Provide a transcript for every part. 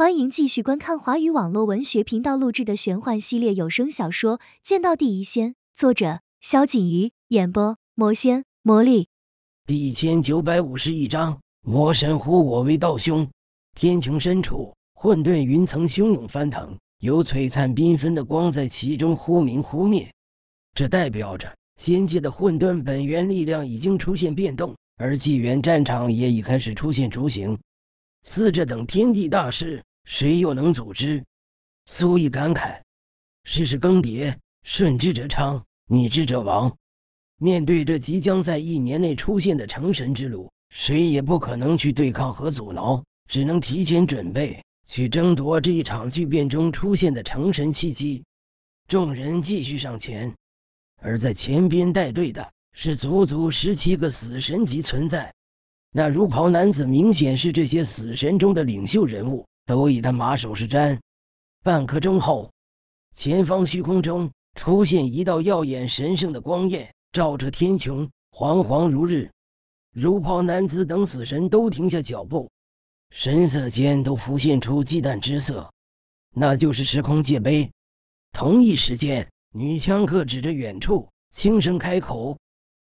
欢迎继续观看华语网络文学频道录制的玄幻系列有声小说《见到第一仙》，作者：萧锦瑜，演播：魔仙魔力。第一千九百五十一章：魔神呼我为道兄。天穹深处，混沌云层汹涌翻腾，有璀璨缤纷的光在其中忽明忽灭。这代表着仙界的混沌本源力量已经出现变动，而纪元战场也已开始出现雏形。似这等天地大事。谁又能阻织？苏毅感慨：世事更迭，顺之者昌，逆之者亡。面对这即将在一年内出现的成神之路，谁也不可能去对抗和阻挠，只能提前准备，去争夺这一场巨变中出现的成神契机。众人继续上前，而在前边带队的是足足十七个死神级存在。那如袍男子明显是这些死神中的领袖人物。都以他马首是瞻。半刻钟后，前方虚空中出现一道耀眼神圣的光焰，照着天穹，煌煌如日。如袍男子等死神都停下脚步，神色间都浮现出忌惮之色。那就是时空界碑。同一时间，女枪客指着远处，轻声开口：“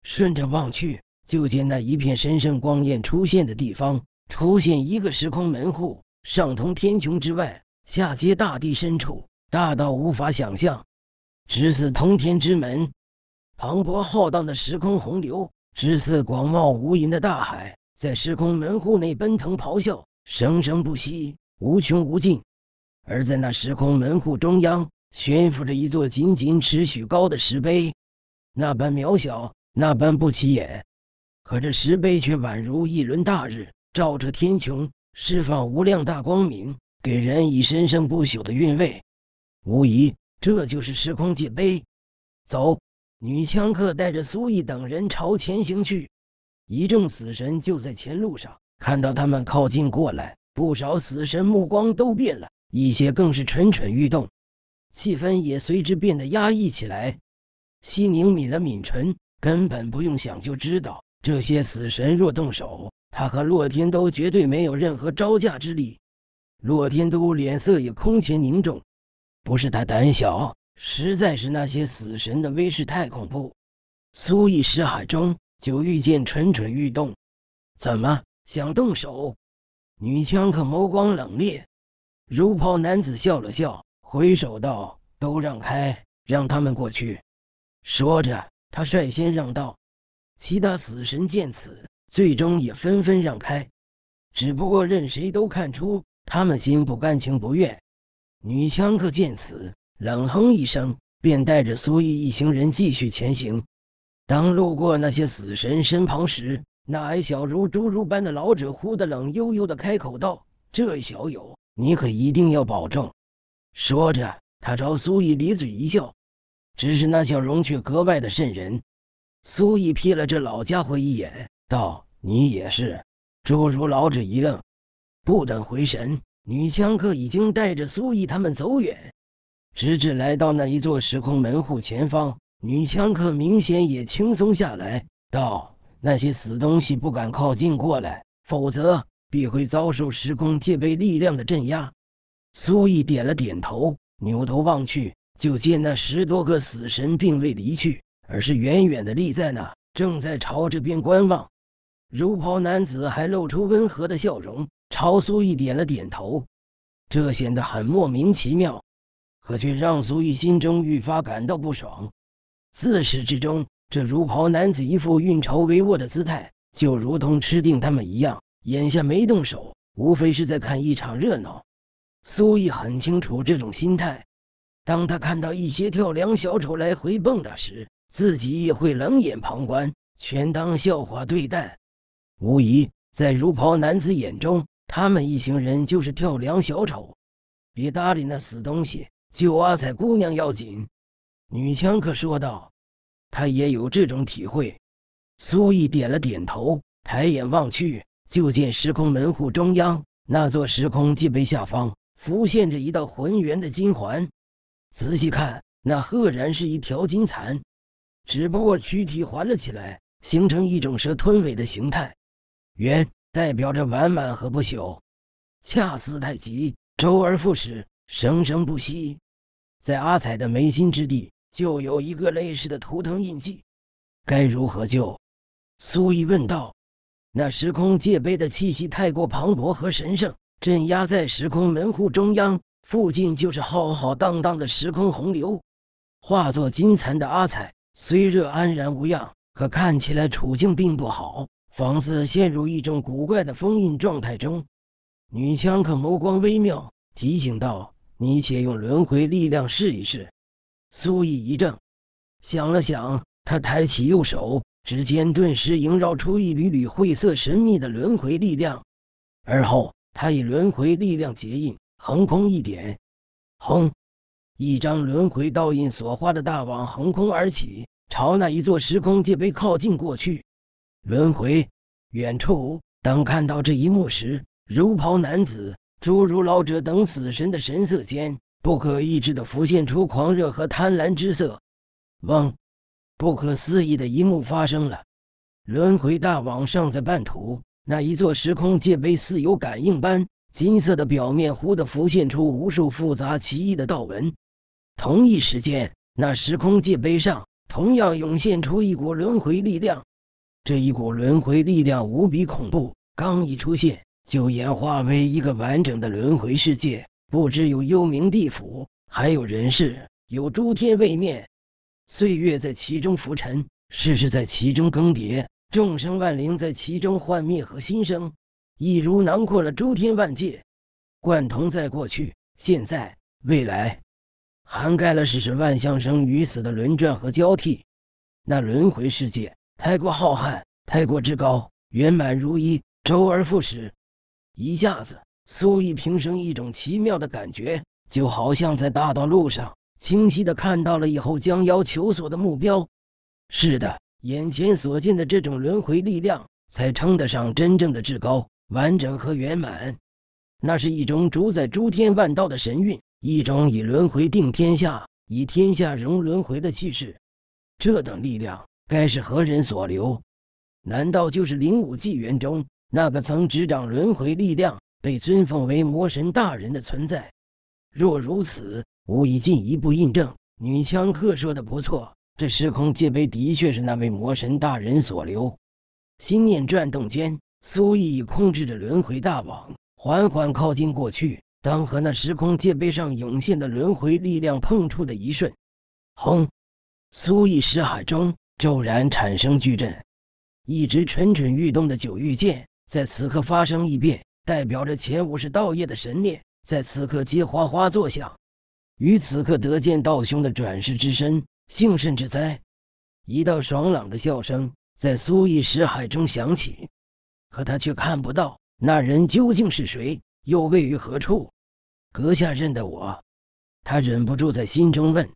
顺着望去，就见那一片神圣光焰出现的地方，出现一个时空门户。”上通天穹之外，下接大地深处，大到无法想象。直似通天之门，磅礴浩荡的时空洪流，直似广袤无垠的大海，在时空门户内奔腾咆哮，生生不息，无穷无尽。而在那时空门户中央，悬浮着一座仅仅尺许高的石碑，那般渺小，那般不起眼，可这石碑却宛如一轮大日，照着天穹。释放无量大光明，给人以神圣不朽的韵味。无疑，这就是时空界碑。走，女枪客带着苏毅等人朝前行去。一众死神就在前路上，看到他们靠近过来，不少死神目光都变了，一些更是蠢蠢欲动，气氛也随之变得压抑起来。西宁抿了抿唇，根本不用想就知道，这些死神若动手。他和洛天都绝对没有任何招架之力，洛天都脸色也空前凝重。不是他胆小，实在是那些死神的威势太恐怖。苏毅识海中，九遇剑蠢蠢欲动，怎么想动手？女枪客眸光冷冽，如袍男子笑了笑，挥手道：“都让开，让他们过去。”说着，他率先让道。其他死神见此。最终也纷纷让开，只不过任谁都看出他们心不甘情不愿。女枪客见此，冷哼一声，便带着苏毅一行人继续前行。当路过那些死神身旁时，那矮小如侏儒般的老者忽的冷悠悠地开口道：“这小友，你可一定要保重。”说着，他朝苏毅咧嘴一笑，只是那笑容却格外的渗人。苏毅瞥了这老家伙一眼，道。你也是，侏儒老者一愣，不等回神，女枪客已经带着苏毅他们走远，直至来到那一座时空门户前方。女枪客明显也轻松下来，道：“那些死东西不敢靠近过来，否则必会遭受时空戒备力量的镇压。”苏毅点了点头，扭头望去，就见那十多个死神并未离去，而是远远地立在那，正在朝这边观望。如袍男子还露出温和的笑容，朝苏毅点了点头，这显得很莫名其妙，可却让苏毅心中愈发感到不爽。自始至终，这如袍男子一副运筹帷幄的姿态，就如同吃定他们一样。眼下没动手，无非是在看一场热闹。苏毅很清楚这种心态，当他看到一些跳梁小丑来回蹦跶时，自己也会冷眼旁观，全当笑话对待。无疑，在如袍男子眼中，他们一行人就是跳梁小丑。别搭理那死东西，救阿彩姑娘要紧。女枪客说道：“他也有这种体会。”苏毅点了点头，抬眼望去，就见时空门户中央那座时空界碑下方，浮现着一道浑圆的金环。仔细看，那赫然是一条金蚕，只不过躯体环了起来，形成一种蛇吞尾的形态。元代表着完满和不朽，恰似太极，周而复始，生生不息。在阿彩的眉心之地，就有一个类似的图腾印记。该如何救？苏怡问道。那时空界碑的气息太过磅礴和神圣，镇压在时空门户中央附近，就是浩浩荡荡的时空洪流。化作金蚕的阿彩虽热安然无恙，可看起来处境并不好。房子陷入一种古怪的封印状态中，女枪客眸光微妙，提醒道：“你且用轮回力量试一试。”苏毅一怔，想了想，他抬起右手，指尖顿时萦绕出一缕缕晦涩神秘的轮回力量。而后，他以轮回力量结印，横空一点，轰！一张轮回倒印所画的大网横空而起，朝那一座时空界碑靠近过去。轮回，远处，当看到这一幕时，如袍男子、侏儒老者等死神的神色间，不可抑制地浮现出狂热和贪婪之色。汪！不可思议的一幕发生了，轮回大网尚在半途，那一座时空界碑似有感应般，金色的表面忽地浮现出无数复杂奇异的道纹。同一时间，那时空界碑上同样涌现出一股轮回力量。这一股轮回力量无比恐怖，刚一出现就演化为一个完整的轮回世界，不知有幽冥地府，还有人世，有诸天位面，岁月在其中浮沉，世事在其中更迭，众生万灵在其中幻灭和新生，一如囊括了诸天万界，贯通在过去、现在、未来，涵盖了世事万象生与死的轮转和交替。那轮回世界。太过浩瀚，太过至高，圆满如意，周而复始。一下子，苏毅平生一种奇妙的感觉，就好像在大道路上，清晰的看到了以后将要求索的目标。是的，眼前所见的这种轮回力量，才称得上真正的至高、完整和圆满。那是一种主宰诸天万道的神韵，一种以轮回定天下，以天下融轮回的气势。这等力量。该是何人所留？难道就是灵武纪元中那个曾执掌轮回力量、被尊奉为魔神大人的存在？若如此，无疑进一步印证女枪客说的不错。这时空界碑的确是那位魔神大人所留。心念转动间，苏毅控制着轮回大网缓缓靠近过去。当和那时空界碑上涌现的轮回力量碰触的一瞬，轰！苏毅识海中。骤然产生巨震，一直蠢蠢欲动的九玉剑在此刻发生异变，代表着前五十道业的神念在此刻皆哗哗作响。于此刻得见道兄的转世之身，幸甚之哉！一道爽朗的笑声在苏毅识海中响起，可他却看不到那人究竟是谁，又位于何处？阁下认得我？他忍不住在心中问。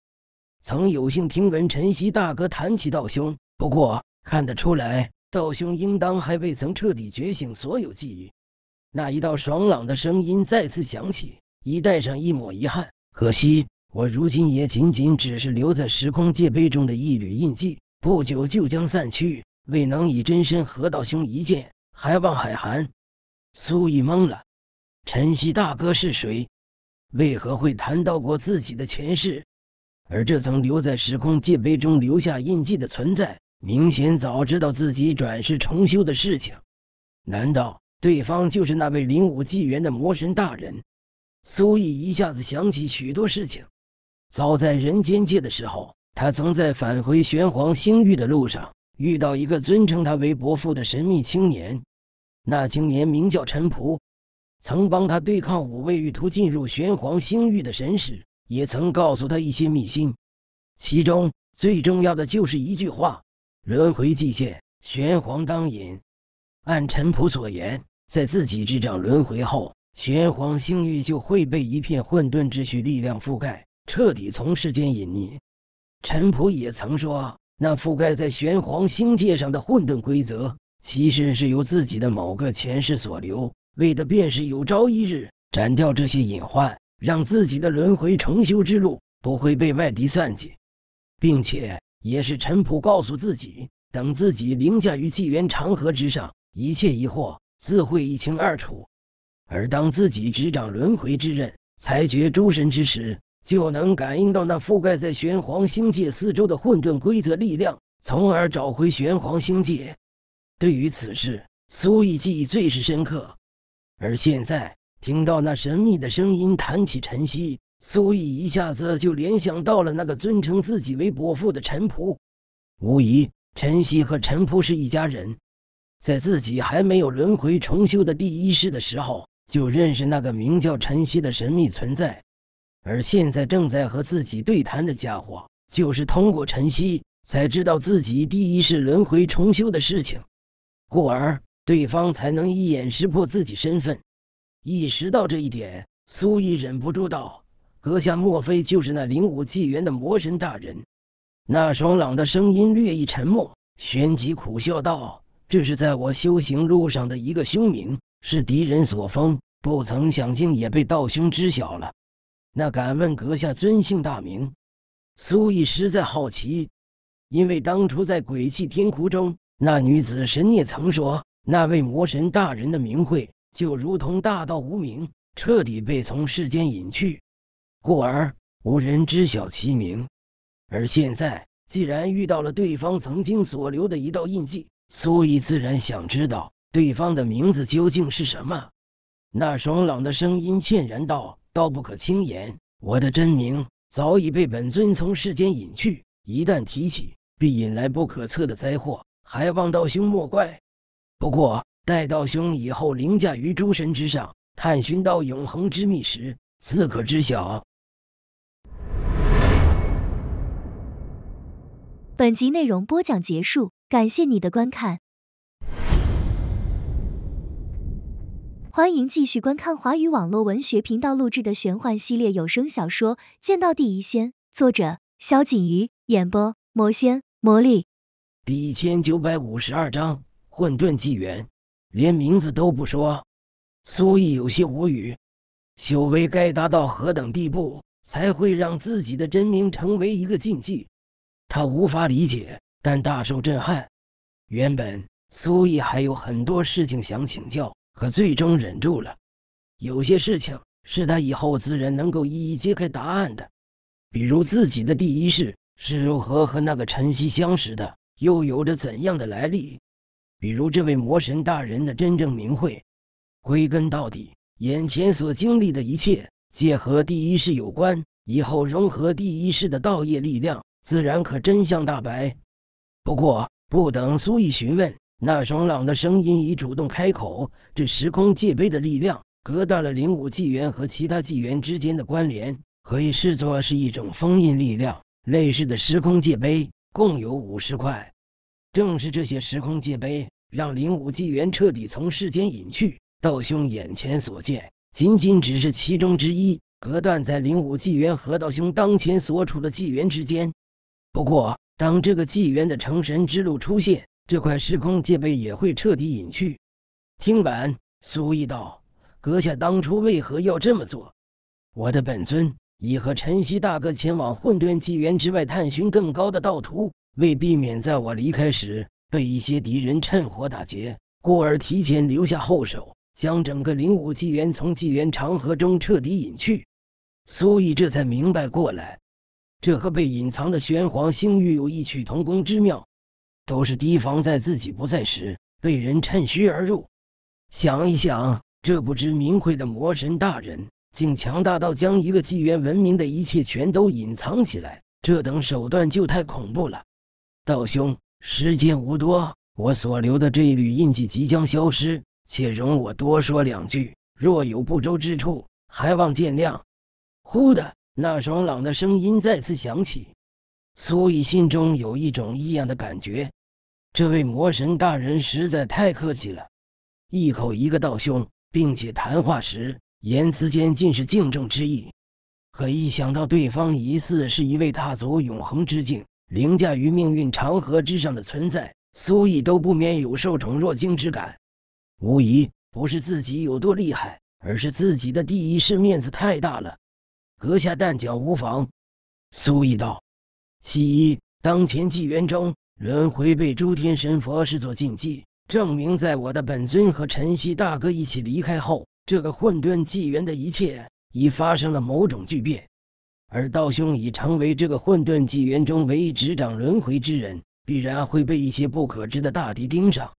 曾有幸听闻晨曦大哥谈起道兄，不过看得出来，道兄应当还未曾彻底觉醒所有记忆。那一道爽朗的声音再次响起，已带上一抹遗憾。可惜我如今也仅仅只是留在时空界碑中的一缕印记，不久就将散去，未能以真身和道兄一见，还望海涵。苏毅懵了，晨曦大哥是谁？为何会谈到过自己的前世？而这层留在时空界碑中留下印记的存在，明显早知道自己转世重修的事情。难道对方就是那位灵武纪元的魔神大人？苏毅一下子想起许多事情。早在人间界的时候，他曾在返回玄黄星域的路上遇到一个尊称他为伯父的神秘青年。那青年名叫陈仆，曾帮他对抗五位欲图进入玄黄星域的神使。也曾告诉他一些秘辛，其中最重要的就是一句话：“轮回祭剑，玄黄当隐。”按陈普所言，在自己执掌轮回后，玄黄星域就会被一片混沌秩序力量覆盖，彻底从世间隐匿。陈普也曾说，那覆盖在玄黄星界上的混沌规则，其实是由自己的某个前世所留，为的便是有朝一日斩掉这些隐患。让自己的轮回重修之路不会被外敌算计，并且也是陈普告诉自己，等自己凌驾于纪元长河之上，一切疑惑自会一清二楚。而当自己执掌轮回之刃，裁决诸神之时，就能感应到那覆盖在玄黄星界四周的混沌规则力量，从而找回玄黄星界。对于此事，苏毅记忆最是深刻，而现在。听到那神秘的声音谈起陈曦，苏艺一下子就联想到了那个尊称自己为伯父的陈仆。无疑，陈曦和陈仆是一家人。在自己还没有轮回重修的第一世的时候，就认识那个名叫陈曦的神秘存在。而现在正在和自己对谈的家伙，就是通过陈曦才知道自己第一世轮回重修的事情，故而对方才能一眼识破自己身份。意识到这一点，苏毅忍不住道：“阁下莫非就是那灵武纪元的魔神大人？”那爽朗的声音略一沉默，旋即苦笑道：“这是在我修行路上的一个凶名，是敌人所封，不曾想竟也被道兄知晓了。那敢问阁下尊姓大名？”苏毅实在好奇，因为当初在鬼泣天窟中，那女子神孽曾说那位魔神大人的名讳。就如同大道无名，彻底被从世间隐去，故而无人知晓其名。而现在既然遇到了对方曾经所留的一道印记，苏怡自然想知道对方的名字究竟是什么。那爽朗的声音歉然道：“道不可轻言，我的真名早已被本尊从世间隐去，一旦提起，必引来不可测的灾祸。还望道兄莫怪。不过。”待道兄以后凌驾于诸神之上，探寻到永恒之秘时，自可知晓。本集内容播讲结束，感谢你的观看。欢迎继续观看华语网络文学频道录制的玄幻系列有声小说《剑道第一仙》，作者：萧锦瑜，演播：魔仙魔力。第一千九百五十二章：混沌纪元。连名字都不说，苏艺有些无语。修为该达到何等地步，才会让自己的真名成为一个禁忌？他无法理解，但大受震撼。原本苏艺还有很多事情想请教，可最终忍住了。有些事情是他以后自然能够一一揭开答案的，比如自己的第一世是如何和那个晨曦相识的，又有着怎样的来历。比如这位魔神大人的真正名讳，归根到底，眼前所经历的一切皆和第一世有关。以后融合第一世的道业力量，自然可真相大白。不过，不等苏毅询问，那爽朗的声音已主动开口：“这时空界碑的力量隔断了灵武纪元和其他纪元之间的关联，可以视作是一种封印力量。类似的时空界碑共有五十块。”正是这些时空界碑，让灵武纪元彻底从世间隐去。道兄眼前所见，仅仅只是其中之一，隔断在灵武纪元和道兄当前所处的纪元之间。不过，当这个纪元的成神之路出现，这块时空界碑也会彻底隐去。听完，苏义道：“阁下当初为何要这么做？”我的本尊已和晨曦大哥前往混沌纪元之外，探寻更高的道途。为避免在我离开时被一些敌人趁火打劫，故而提前留下后手，将整个灵武纪元从纪元长河中彻底隐去。苏毅这才明白过来，这和被隐藏的玄黄星域有异曲同工之妙，都是提防在自己不在时被人趁虚而入。想一想，这不知名讳的魔神大人竟强大到将一个纪元文明的一切全都隐藏起来，这等手段就太恐怖了。道兄，时间无多，我所留的这一缕印记即将消失，且容我多说两句。若有不周之处，还望见谅。忽的，那爽朗的声音再次响起。苏以心中有一种异样的感觉，这位魔神大人实在太客气了，一口一个道兄，并且谈话时言辞间尽是敬重之意。可一想到对方疑似是一位踏足永恒之境，凌驾于命运长河之上的存在，苏毅都不免有受宠若惊之感。无疑不是自己有多厉害，而是自己的第一世面子太大了。阁下但讲无妨，苏毅道。其一，当前纪元中轮回被诸天神佛视作禁忌，证明在我的本尊和晨曦大哥一起离开后，这个混沌纪元的一切已发生了某种巨变。而道兄已成为这个混沌纪元中唯一执掌轮回之人，必然会被一些不可知的大敌盯上。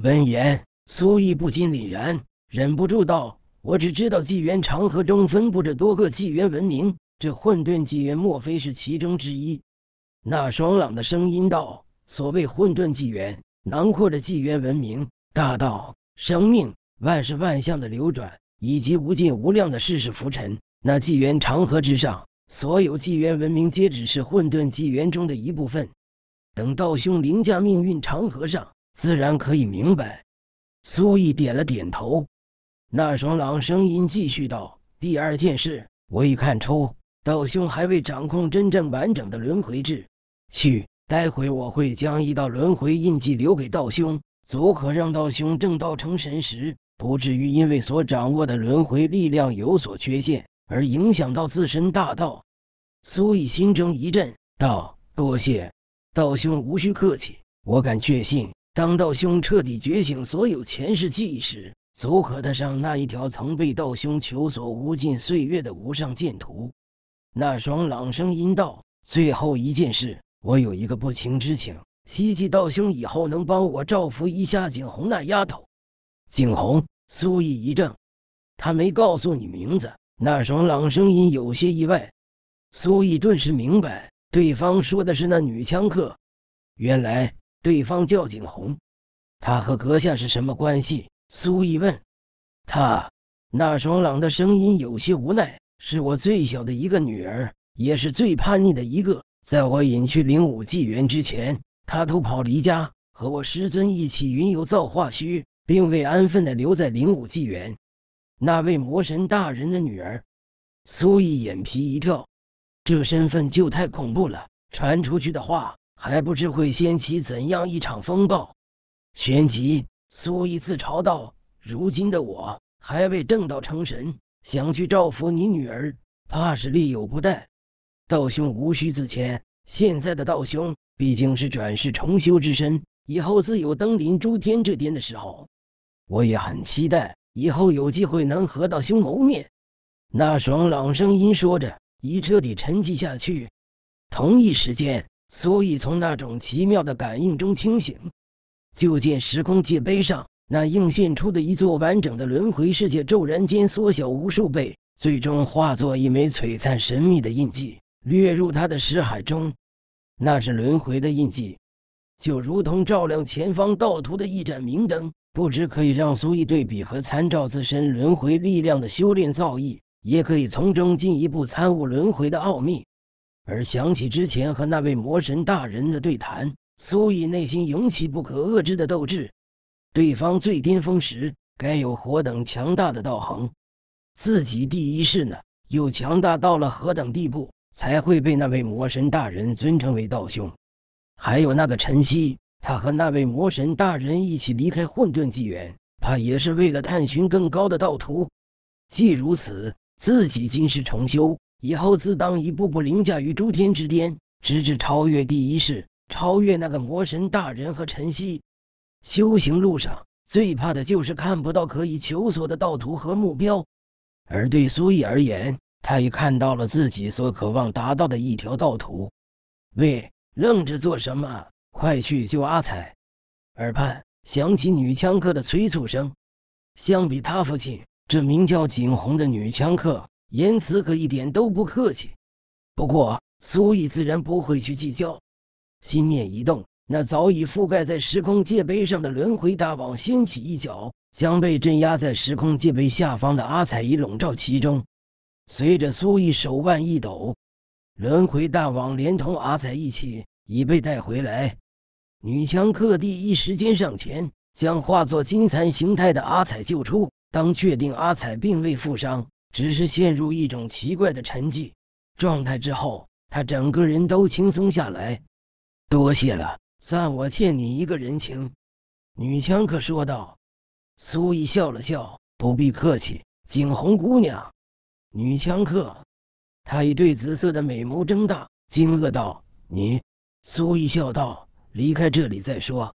闻言，苏毅不禁凛然，忍不住道：“我只知道纪元长河中分布着多个纪元文明，这混沌纪元莫非是其中之一？”那爽朗的声音道：“所谓混沌纪元，囊括着纪元文明、大道、生命、万事万象的流转，以及无尽无量的世事浮沉。那纪元长河之上。”所有纪元文明皆只是混沌纪元中的一部分。等道兄凌驾命运长河上，自然可以明白。苏毅点了点头。那爽朗声音继续道：“第二件事，我已看出道兄还未掌控真正完整的轮回制。续，待会我会将一道轮回印记留给道兄，足可让道兄正道成神时，不至于因为所掌握的轮回力量有所缺陷。”而影响到自身大道，苏毅心中一震，道：“多谢道兄，无需客气。我敢确信，当道兄彻底觉醒所有前世记忆时，足可踏上那一条曾被道兄求索无尽岁月的无上剑途。”那双朗声音道：“最后一件事，我有一个不情之请，希冀道兄以后能帮我照拂一下景红那丫头。”景红，苏毅一怔，他没告诉你名字。那爽朗声音有些意外，苏毅顿时明白对方说的是那女枪客。原来对方叫景红，她和阁下是什么关系？苏毅问。她那爽朗的声音有些无奈：“是我最小的一个女儿，也是最叛逆的一个。在我隐去灵武纪元之前，她偷跑离家，和我师尊一起云游造化虚，并未安分地留在灵武纪元。”那位魔神大人的女儿，苏一眼皮一跳，这身份就太恐怖了。传出去的话，还不知会掀起怎样一场风暴。旋即，苏逸自嘲道：“如今的我还未正道成神，想去造福你女儿，怕是力有不逮。道兄无需自谦，现在的道兄毕竟是转世重修之身，以后自有登临诸天这巅的时候。我也很期待。”以后有机会能和道兄谋面，那爽朗声音说着，已彻底沉寂下去。同一时间，所以从那种奇妙的感应中清醒，就见时空界碑上那映现出的一座完整的轮回世界骤然间缩小无数倍，最终化作一枚璀璨神秘的印记，掠入他的识海中。那是轮回的印记，就如同照亮前方道途的一盏明灯。不知可以让苏毅对比和参照自身轮回力量的修炼造诣，也可以从中进一步参悟轮回的奥秘。而想起之前和那位魔神大人的对谈，苏毅内心涌起不可遏制的斗志。对方最巅峰时该有何等强大的道行？自己第一世呢，又强大到了何等地步，才会被那位魔神大人尊称为道兄？还有那个陈曦。他和那位魔神大人一起离开混沌纪元，怕也是为了探寻更高的道途。既如此，自己今世重修，以后自当一步步凌驾于诸天之巅，直至超越第一世，超越那个魔神大人和晨曦。修行路上最怕的就是看不到可以求索的道途和目标。而对苏毅而言，他也看到了自己所渴望达到的一条道途。喂，愣着做什么？快去救阿彩！耳畔响起女枪客的催促声。相比他父亲，这名叫景红的女枪客言辞可一点都不客气。不过苏毅自然不会去计较，心念一动，那早已覆盖在时空界碑上的轮回大网掀起一角，将被镇压在时空界碑下方的阿彩已笼罩其中。随着苏毅手腕一抖，轮回大网连同阿彩一起已被带回来。女枪客第一时间上前，将化作金蚕形态的阿彩救出。当确定阿彩并未负伤，只是陷入一种奇怪的沉寂状态之后，她整个人都轻松下来。“多谢了，算我欠你一个人情。”女枪客说道。苏毅笑了笑：“不必客气，景红姑娘。”女枪客，她一对紫色的美眸睁大，惊愕道：“你？”苏毅笑道。离开这里再说。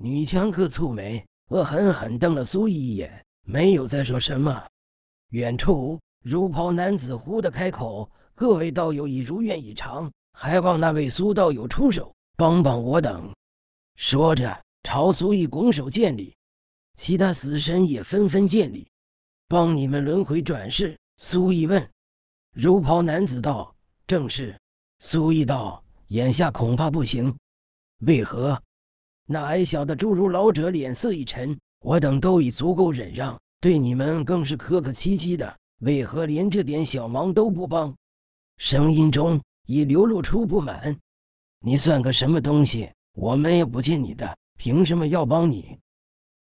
女枪客蹙眉，恶狠狠瞪了苏毅一眼，没有再说什么。远处，如袍男子忽地开口：“各位道友已如愿以偿，还望那位苏道友出手帮帮我等。”说着，朝苏毅拱手见礼。其他死神也纷纷见礼。帮你们轮回转世？苏毅问。如袍男子道：“正是。”苏毅道：“眼下恐怕不行。”为何？那矮小的侏儒老者脸色一沉：“我等都已足够忍让，对你们更是客客气气的，为何连这点小忙都不帮？”声音中已流露出不满。“你算个什么东西？我们也不欠你的，凭什么要帮你？”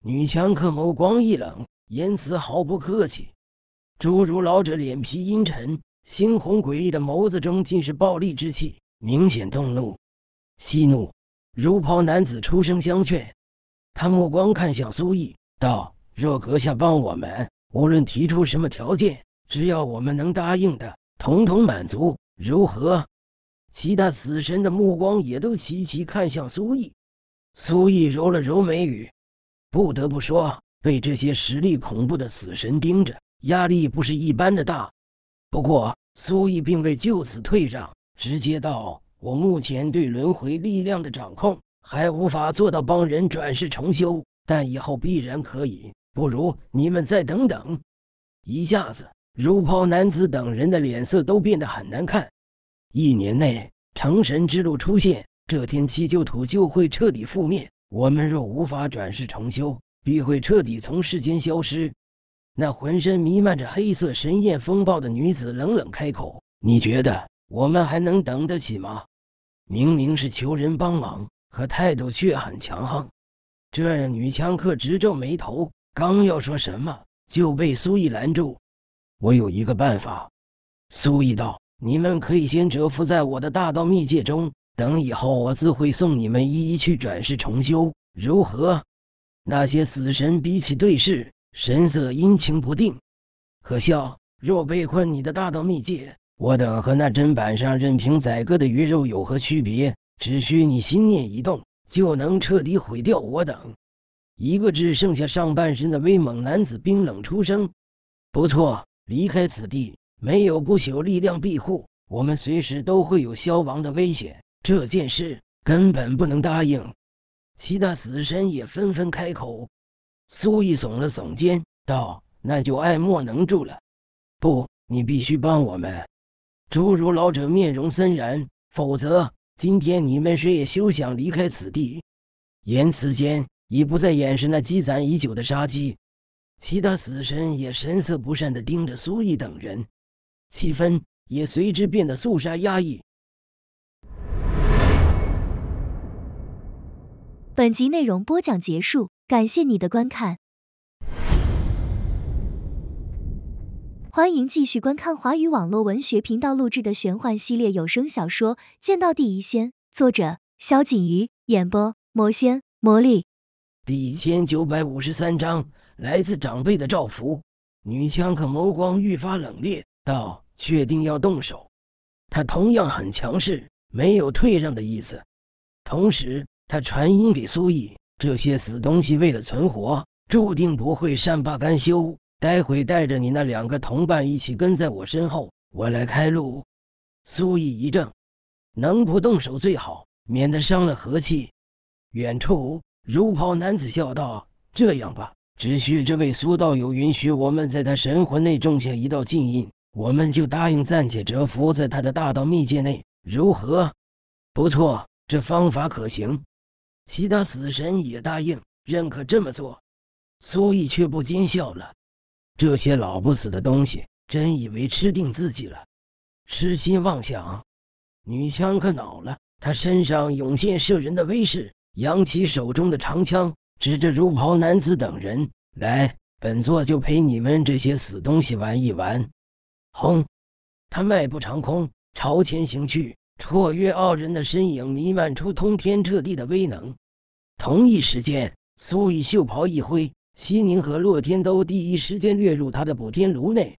女强客眸光一冷，言辞毫不客气。侏儒老者脸皮阴沉，猩红诡异的眸子中尽是暴戾之气，明显动怒。“息怒。”如袍男子出声相劝，他目光看向苏毅，道：“若阁下帮我们，无论提出什么条件，只要我们能答应的，统统满足，如何？”其他死神的目光也都齐齐看向苏毅。苏毅揉了揉眉宇，不得不说，被这些实力恐怖的死神盯着，压力不是一般的大。不过，苏毅并未就此退让，直接道。我目前对轮回力量的掌控还无法做到帮人转世重修，但以后必然可以。不如你们再等等。一下子，如袍男子等人的脸色都变得很难看。一年内，成神之路出现，这天七旧土就会彻底覆灭。我们若无法转世重修，必会彻底从世间消失。那浑身弥漫着黑色神焰风暴的女子冷冷开口：“你觉得我们还能等得起吗？”明明是求人帮忙，可态度却很强横。这让女枪客直皱眉头。刚要说什么，就被苏毅拦住：“我有一个办法。”苏毅道：“你们可以先蛰伏在我的大道秘界中，等以后我自会送你们一一去转世重修，如何？”那些死神彼此对视，神色阴晴不定。可笑，若被困你的大道秘界。我等和那砧板上任凭宰割的鱼肉有何区别？只需你心念一动，就能彻底毁掉我等。一个只剩下上半身的威猛男子冰冷出声：“不错，离开此地，没有不朽力量庇护，我们随时都会有消亡的危险。这件事根本不能答应。”其他死神也纷纷开口。苏毅耸了耸肩道：“那就爱莫能助了。”“不，你必须帮我们。”诸如老者面容森然，否则今天你们谁也休想离开此地。言辞间已不再掩饰那积攒已久的杀机，其他死神也神色不善的盯着苏毅等人，气氛也随之变得肃杀压抑。本集内容播讲结束，感谢你的观看。欢迎继续观看华语网络文学频道录制的玄幻系列有声小说《剑道第一仙》，作者：萧锦瑜，演播：魔仙魔力。第一千九百五十三章：来自长辈的照拂。女枪客眸光愈发冷冽，道：“确定要动手？”她同样很强势，没有退让的意思。同时，她传音给苏毅：“这些死东西为了存活，注定不会善罢甘休。”待会带着你那两个同伴一起跟在我身后，我来开路。苏毅一怔，能不动手最好，免得伤了和气。远处如袍男子笑道：“这样吧，只需这位苏道友允许我们在他神魂内种下一道禁印，我们就答应暂且蛰伏在他的大道秘界内，如何？”“不错，这方法可行。”其他死神也答应认可这么做，苏毅却不禁笑了。这些老不死的东西，真以为吃定自己了？痴心妄想！女枪客恼了，她身上涌现慑人的威势，扬起手中的长枪，指着如袍男子等人：“来，本座就陪你们这些死东西玩一玩！”轰！他迈步长空，朝前行去，绰约傲人的身影弥漫出通天彻地的威能。同一时间，苏雨袖袍一挥。西宁和洛天都第一时间掠入他的补天炉内，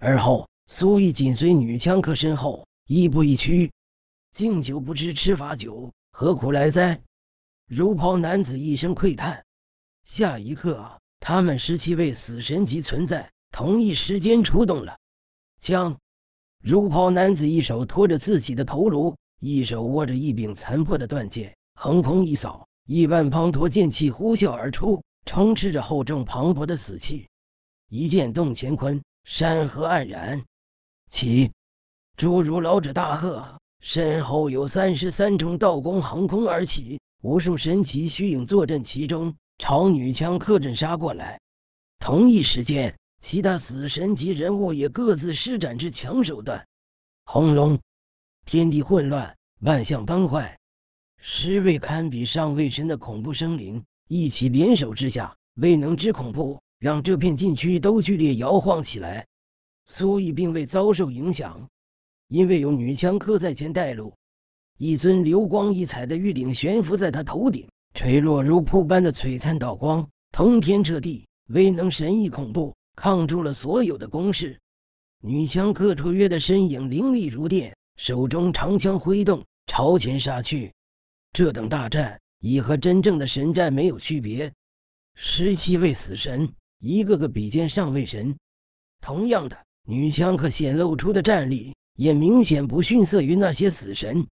而后苏毅紧随女枪客身后，亦步亦趋。敬酒不知吃罚酒，何苦来哉？儒袍男子一声喟叹。下一刻，他们十七位死神级存在同一时间出动了。枪！如袍男子一手托着自己的头颅，一手握着一柄残破的断剑，横空一扫，亿万滂沱剑气呼啸而出。充斥着厚重磅礴的死气，一剑动乾坤，山河黯然。起！诸如老者大喝，身后有三十三重道宫横空而起，无数神奇虚影坐镇其中，朝女枪客阵杀过来。同一时间，其他死神级人物也各自施展至强手段。轰隆！天地混乱，万象崩坏。十位堪比上位神的恐怖生灵。一起联手之下，未能之恐怖，让这片禁区都剧烈摇晃起来。苏御并未遭受影响，因为有女枪客在前带路，一尊流光溢彩的玉顶悬浮在他头顶，垂落如瀑般的璀璨道光，通天彻地，威能神异恐怖，抗住了所有的攻势。女枪客绰约的身影凌厉如电，手中长枪挥动，朝前杀去。这等大战。已和真正的神战没有区别，十七位死神一个个比肩上位神，同样的女枪客显露出的战力也明显不逊色于那些死神。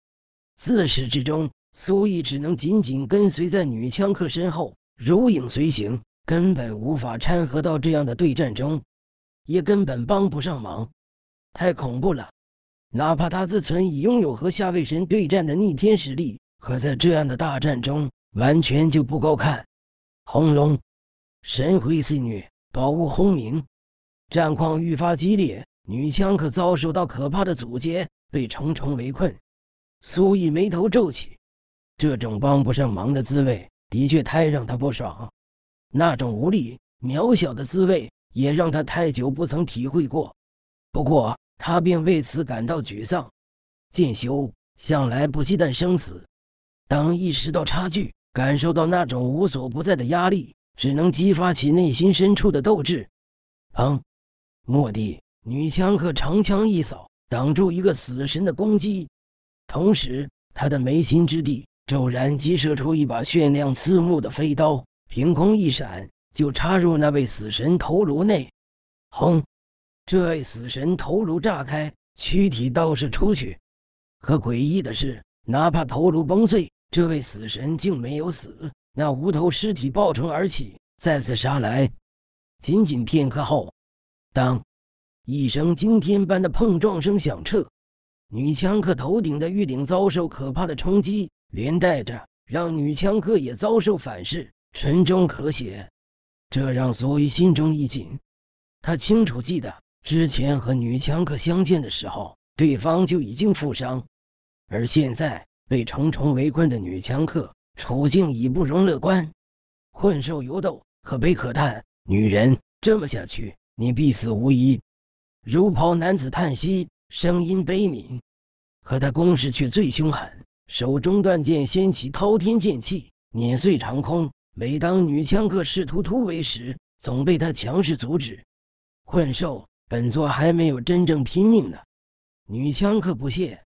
自始至终，苏毅只能紧紧跟随在女枪客身后，如影随形，根本无法掺和到这样的对战中，也根本帮不上忙。太恐怖了，哪怕他自存已拥有和下位神对战的逆天实力。可在这样的大战中，完全就不够看。轰隆，神辉肆虐，宝物轰鸣，战况愈发激烈。女枪可遭受到可怕的阻截，被重重围困。苏毅眉头皱起，这种帮不上忙的滋味，的确太让他不爽。那种无力、渺小的滋味，也让他太久不曾体会过。不过，他并为此感到沮丧。剑修向来不忌惮生死。当意识到差距，感受到那种无所不在的压力，只能激发起内心深处的斗志。砰！莫地女枪和长枪一扫，挡住一个死神的攻击，同时她的眉心之地骤然激射出一把炫亮刺目的飞刀，凭空一闪就插入那位死神头颅内。轰！这位死神头颅炸开，躯体倒是出去。可诡异的是，哪怕头颅崩碎。这位死神竟没有死，那无头尸体爆冲而起，再次杀来。仅仅片刻后，当一声惊天般的碰撞声响彻，女枪客头顶的玉顶遭受可怕的冲击，连带着让女枪客也遭受反噬，沉重咳血。这让苏雨心中一紧，他清楚记得之前和女枪客相见的时候，对方就已经负伤，而现在。被重重围困的女枪客处境已不容乐观，困兽犹斗，可悲可叹。女人这么下去，你必死无疑。如袍男子叹息，声音悲悯，可他攻势却最凶狠，手中断剑掀起滔天剑气，碾碎长空。每当女枪客试图突围时，总被他强势阻止。困兽，本座还没有真正拼命呢。女枪客不屑，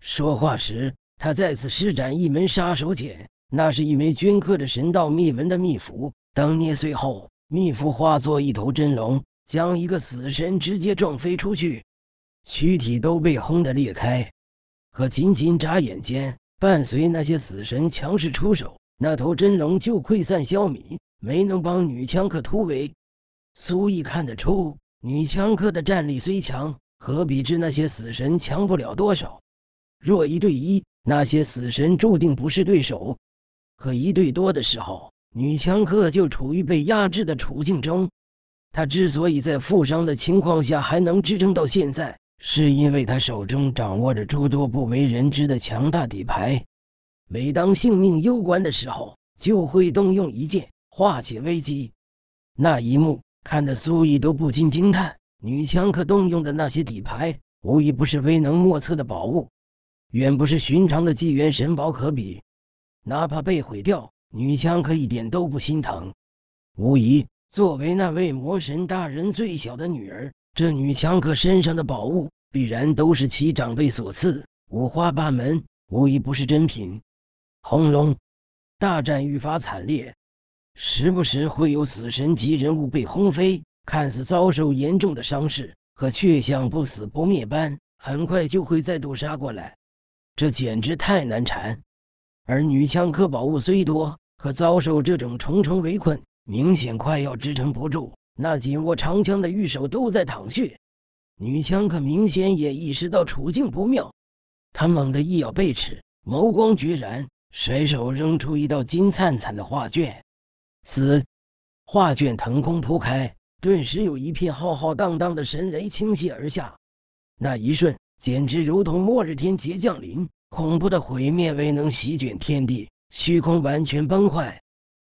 说话时。他再次施展一门杀手锏，那是一枚镌刻着神道秘文的秘符。当捏碎后，秘符化作一头真龙，将一个死神直接撞飞出去，躯体都被轰得裂开。可仅仅眨眼间，伴随那些死神强势出手，那头真龙就溃散消弭，没能帮女枪客突围。苏毅看得出，女枪客的战力虽强，可比之那些死神强不了多少。若一对一，那些死神注定不是对手，可一对多的时候，女枪客就处于被压制的处境中。她之所以在负伤的情况下还能支撑到现在，是因为她手中掌握着诸多不为人知的强大底牌。每当性命攸关的时候，就会动用一件化解危机。那一幕看得苏毅都不禁惊叹：女枪客动用的那些底牌，无疑不是威能莫测的宝物。远不是寻常的纪元神宝可比，哪怕被毁掉，女枪可一点都不心疼。无疑，作为那位魔神大人最小的女儿，这女枪客身上的宝物必然都是其长辈所赐，五花八门，无疑不是珍品。轰隆，大战愈发惨烈，时不时会有死神级人物被轰飞，看似遭受严重的伤势，可却像不死不灭般，很快就会再度杀过来。这简直太难缠！而女枪客宝物虽多，可遭受这种重重围困，明显快要支撑不住。那紧握长枪的玉手都在淌血。女枪客明显也意识到处境不妙，她猛地一咬背齿，眸光决然，甩手扔出一道金灿灿的画卷。嘶！画卷腾空铺开，顿时有一片浩浩荡荡的神雷倾泻而下。那一瞬。简直如同末日天劫降临，恐怖的毁灭威能席卷天地，虚空完全崩坏。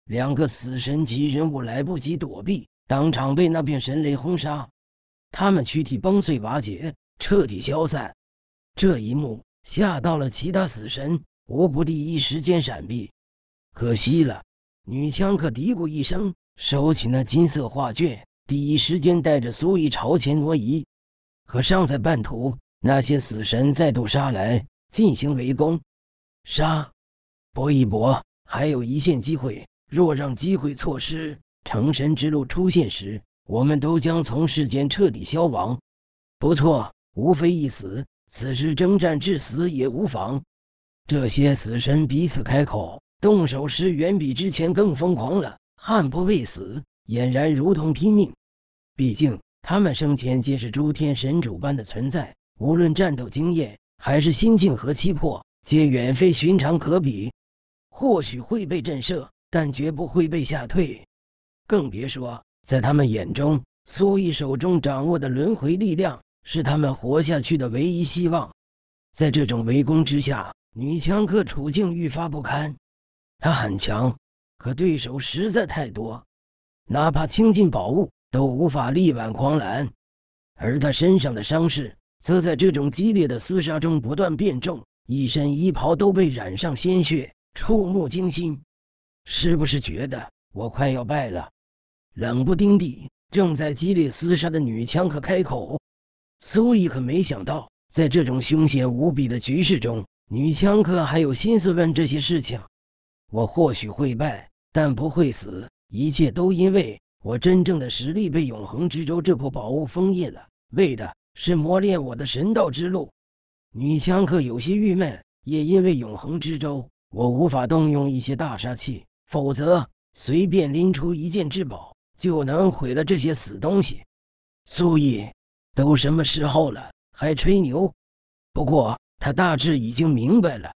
两个死神级人物来不及躲避，当场被那片神雷轰杀，他们躯体崩碎瓦解，彻底消散。这一幕吓到了其他死神，无不第一时间闪避。可惜了，女枪客嘀咕一声，收起那金色画卷，第一时间带着苏御朝前挪移，可尚在半途。那些死神再度杀来，进行围攻，杀，搏一搏，还有一线机会。若让机会错失，成神之路出现时，我们都将从世间彻底消亡。不错，无非一死，此时征战至死也无妨。这些死神彼此开口，动手时远比之前更疯狂了，悍不畏死，俨然如同拼命。毕竟他们生前皆是诸天神主般的存在。无论战斗经验还是心境和气魄，皆远非寻常可比。或许会被震慑，但绝不会被吓退。更别说，在他们眼中，苏毅手中掌握的轮回力量是他们活下去的唯一希望。在这种围攻之下，女枪客处境愈发不堪。她很强，可对手实在太多，哪怕倾尽宝物，都无法力挽狂澜。而她身上的伤势，则在这种激烈的厮杀中不断变重，一身衣袍都被染上鲜血，触目惊心。是不是觉得我快要败了？冷不丁地，正在激烈厮杀的女枪客开口。苏伊可没想到，在这种凶险无比的局势中，女枪客还有心思问这些事情。我或许会败，但不会死。一切都因为我真正的实力被永恒之舟这破宝物封印了。为的。是磨练我的神道之路，女枪客有些郁闷，也因为永恒之舟，我无法动用一些大杀器，否则随便拎出一件至宝就能毁了这些死东西。素衣都什么时候了，还吹牛？不过他大致已经明白了，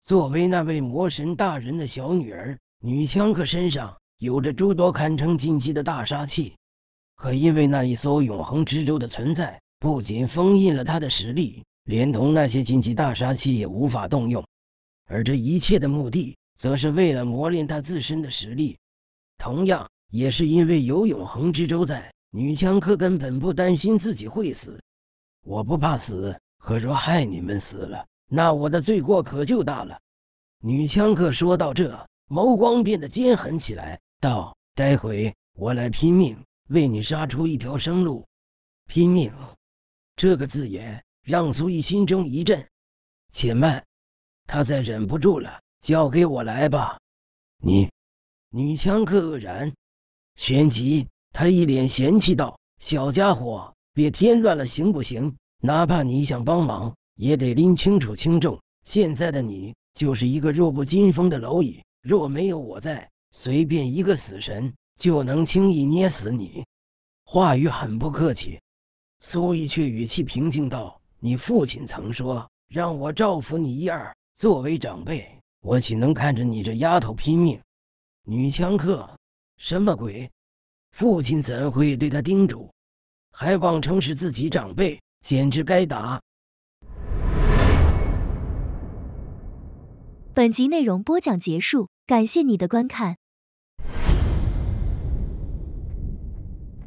作为那位魔神大人的小女儿，女枪客身上有着诸多堪称禁忌的大杀器，可因为那一艘永恒之舟的存在。不仅封印了他的实力，连同那些禁忌大杀器也无法动用。而这一切的目的，则是为了磨练他自身的实力。同样，也是因为有永恒之舟在，女枪客根本不担心自己会死。我不怕死，可若害你们死了，那我的罪过可就大了。女枪客说到这，眸光变得尖狠起来，道：“待会我来拼命，为你杀出一条生路，拼命。”这个字眼让苏艺心中一震。且慢，他再忍不住了，交给我来吧。你，女枪客愕然，旋即他一脸嫌弃道：“小家伙，别添乱了，行不行？哪怕你想帮忙，也得拎清楚轻重。现在的你就是一个弱不禁风的蝼蚁，若没有我在，随便一个死神就能轻易捏死你。”话语很不客气。苏毅却语气平静道：“你父亲曾说让我照拂你一二，作为长辈，我岂能看着你这丫头拼命？女枪客，什么鬼？父亲怎会对他叮嘱？还妄称是自己长辈，简直该打！”本集内容播讲结束，感谢你的观看。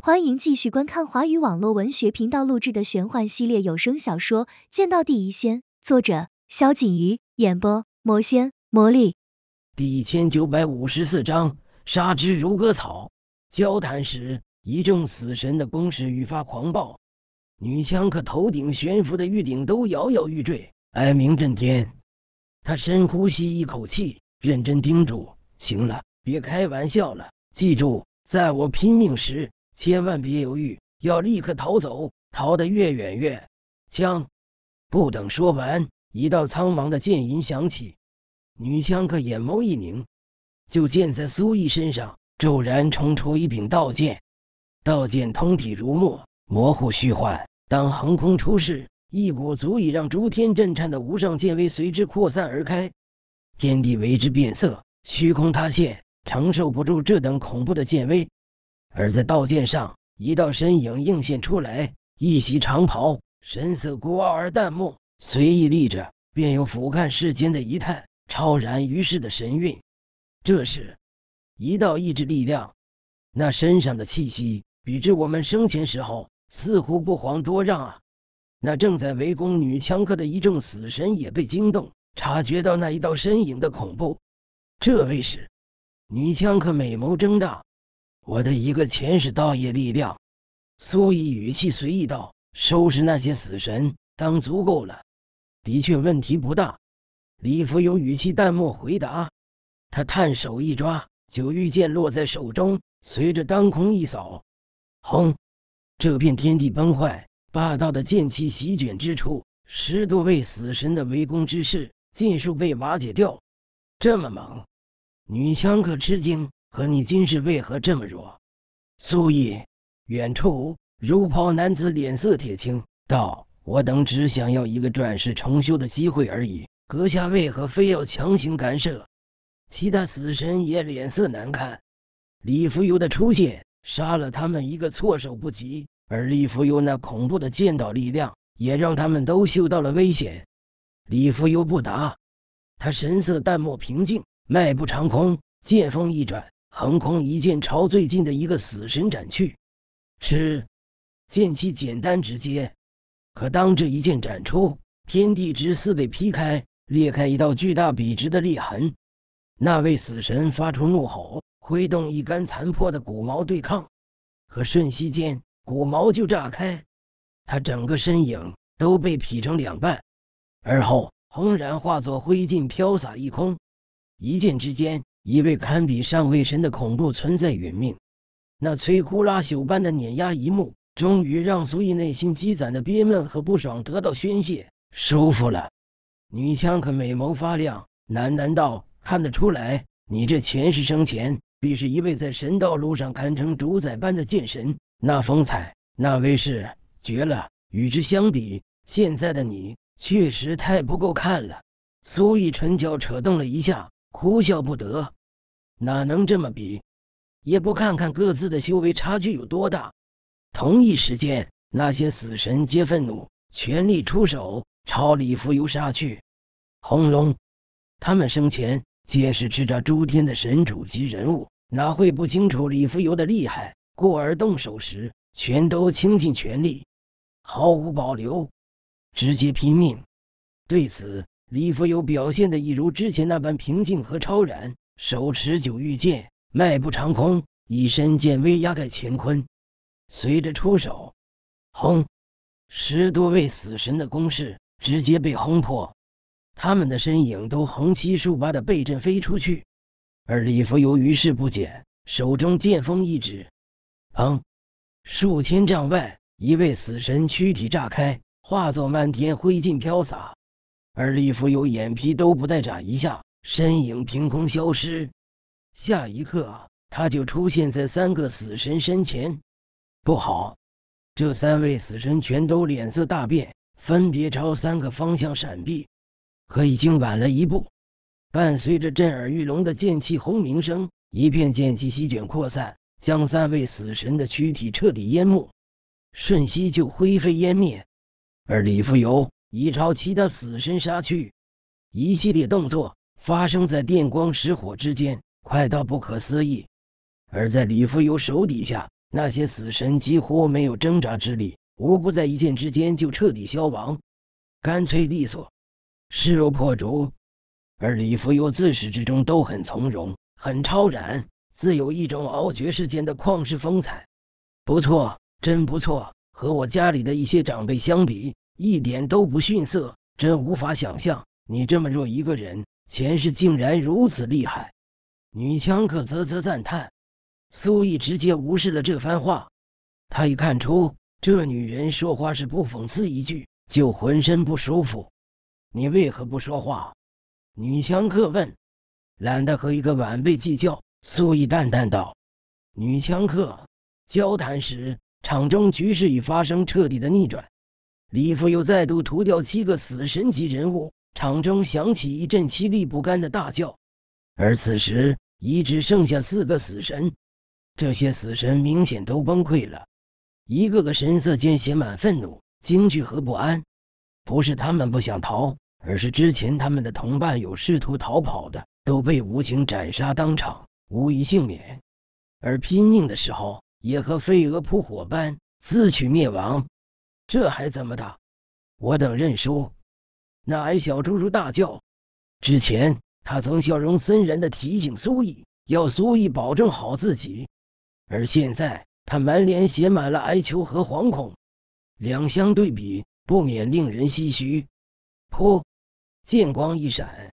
欢迎继续观看华语网络文学频道录制的玄幻系列有声小说《剑道第一仙》，作者：萧锦瑜，演播：魔仙魔力。第一千九百五十四章：杀之如割草。交谈时，一众死神的攻势愈发狂暴，女枪客头顶悬浮的玉顶都摇摇欲坠，哀鸣震天。他深呼吸一口气，认真叮嘱：“行了，别开玩笑了，记住，在我拼命时。”千万别犹豫，要立刻逃走，逃得越远越……枪！不等说完，一道苍茫的剑吟响起，女枪客眼眸一凝，就见在苏毅身上骤然冲出一柄道剑，道剑通体如墨，模糊虚幻，当横空出世，一股足以让诸天震颤的无上剑威随之扩散而开，天地为之变色，虚空塌陷，承受不住这等恐怖的剑威。而在刀剑上，一道身影映现出来，一袭长袍，神色孤傲而淡漠，随意立着，便有俯瞰世间的仪态，超然于世的神韵。这是一道意志力量，那身上的气息，比之我们生前时候，似乎不遑多让啊！那正在围攻女枪客的一众死神也被惊动，察觉到那一道身影的恐怖。这位是女枪客，美眸睁大。我的一个前世道业力量，苏怡语气随意道：“收拾那些死神，当足够了。”的确，问题不大。李福有语气淡漠回答。他探手一抓，九玉剑落在手中，随着当空一扫，轰！这片天地崩坏，霸道的剑气席卷之处，十多位死神的围攻之势尽数被瓦解掉。这么猛，女枪可吃惊。可你今世为何这么弱？苏毅，远处如袍男子脸色铁青，道：“我等只想要一个转世重修的机会而已，阁下为何非要强行干涉？”其他死神也脸色难看。李福幽的出现，杀了他们一个措手不及，而李福幽那恐怖的剑道力量，也让他们都嗅到了危险。李福幽不答，他神色淡漠平静，迈步长空，剑锋一转。横空一剑朝最近的一个死神斩去，是，剑气简单直接，可当这一剑斩出，天地之似被劈开，裂开一道巨大笔直的裂痕。那位死神发出怒吼，挥动一杆残破的骨矛对抗，可瞬息间骨矛就炸开，他整个身影都被劈成两半，而后轰然化作灰烬飘洒一空。一剑之间。一位堪比上位神的恐怖存在殒命，那摧枯拉朽般的碾压一幕，终于让苏艺内心积攒的憋闷和不爽得到宣泄，舒服了。女枪可美眸发亮，喃喃道：“看得出来，你这前世生前必是一位在神道路上堪称主宰般的剑神，那风采，那威势，绝了。与之相比，现在的你确实太不够看了。”苏艺唇角扯动了一下。哭笑不得，哪能这么比？也不看看各自的修为差距有多大。同一时间，那些死神皆愤怒，全力出手朝李福游杀去。轰隆！他们生前皆是叱咤诸天的神主级人物，哪会不清楚李福游的厉害？故而动手时全都倾尽全力，毫无保留，直接拼命。对此，李福友表现的一如之前那般平静和超然，手持九玉剑，迈步长空，以身剑威压盖乾坤。随着出手，轰！十多位死神的攻势直接被轰破，他们的身影都横七竖八的被震飞出去。而李福由于是不减，手中剑锋一指，砰！数千丈外，一位死神躯体炸开，化作漫天灰烬飘洒。而李福友眼皮都不带眨一下，身影凭空消失。下一刻，他就出现在三个死神身前。不好！这三位死神全都脸色大变，分别朝三个方向闪避，可已经晚了一步。伴随着震耳欲聋的剑气轰鸣声，一片剑气席卷扩散，将三位死神的躯体彻底淹没，瞬息就灰飞烟灭。而李福友。已朝其他死神杀去，一系列动作发生在电光石火之间，快到不可思议。而在李福由手底下，那些死神几乎没有挣扎之力，无不在一剑之间就彻底消亡，干脆利索，势如破竹。而李福由自始至终都很从容，很超然，自有一种傲绝世间的旷世风采。不错，真不错，和我家里的一些长辈相比。一点都不逊色，真无法想象你这么弱一个人，前世竟然如此厉害。女枪客啧啧赞叹。苏毅直接无视了这番话，他一看出这女人说话是不讽刺一句就浑身不舒服。你为何不说话？女枪客问。懒得和一个晚辈计较。苏毅淡淡道。女枪客，交谈时场中局势已发生彻底的逆转。李父又再度屠掉七个死神级人物，场中响起一阵凄厉不甘的大叫。而此时，已只剩下四个死神。这些死神明显都崩溃了，一个个神色间写满愤怒、惊惧和不安。不是他们不想逃，而是之前他们的同伴有试图逃跑的，都被无情斩杀当场，无一幸免。而拼命的时候，也和飞蛾扑火般自取灭亡。这还怎么打？我等认输。那矮小侏儒大叫。之前他曾笑容森然的提醒苏毅，要苏毅保证好自己，而现在他满脸写满了哀求和惶恐，两相对比，不免令人唏嘘。噗！剑光一闪，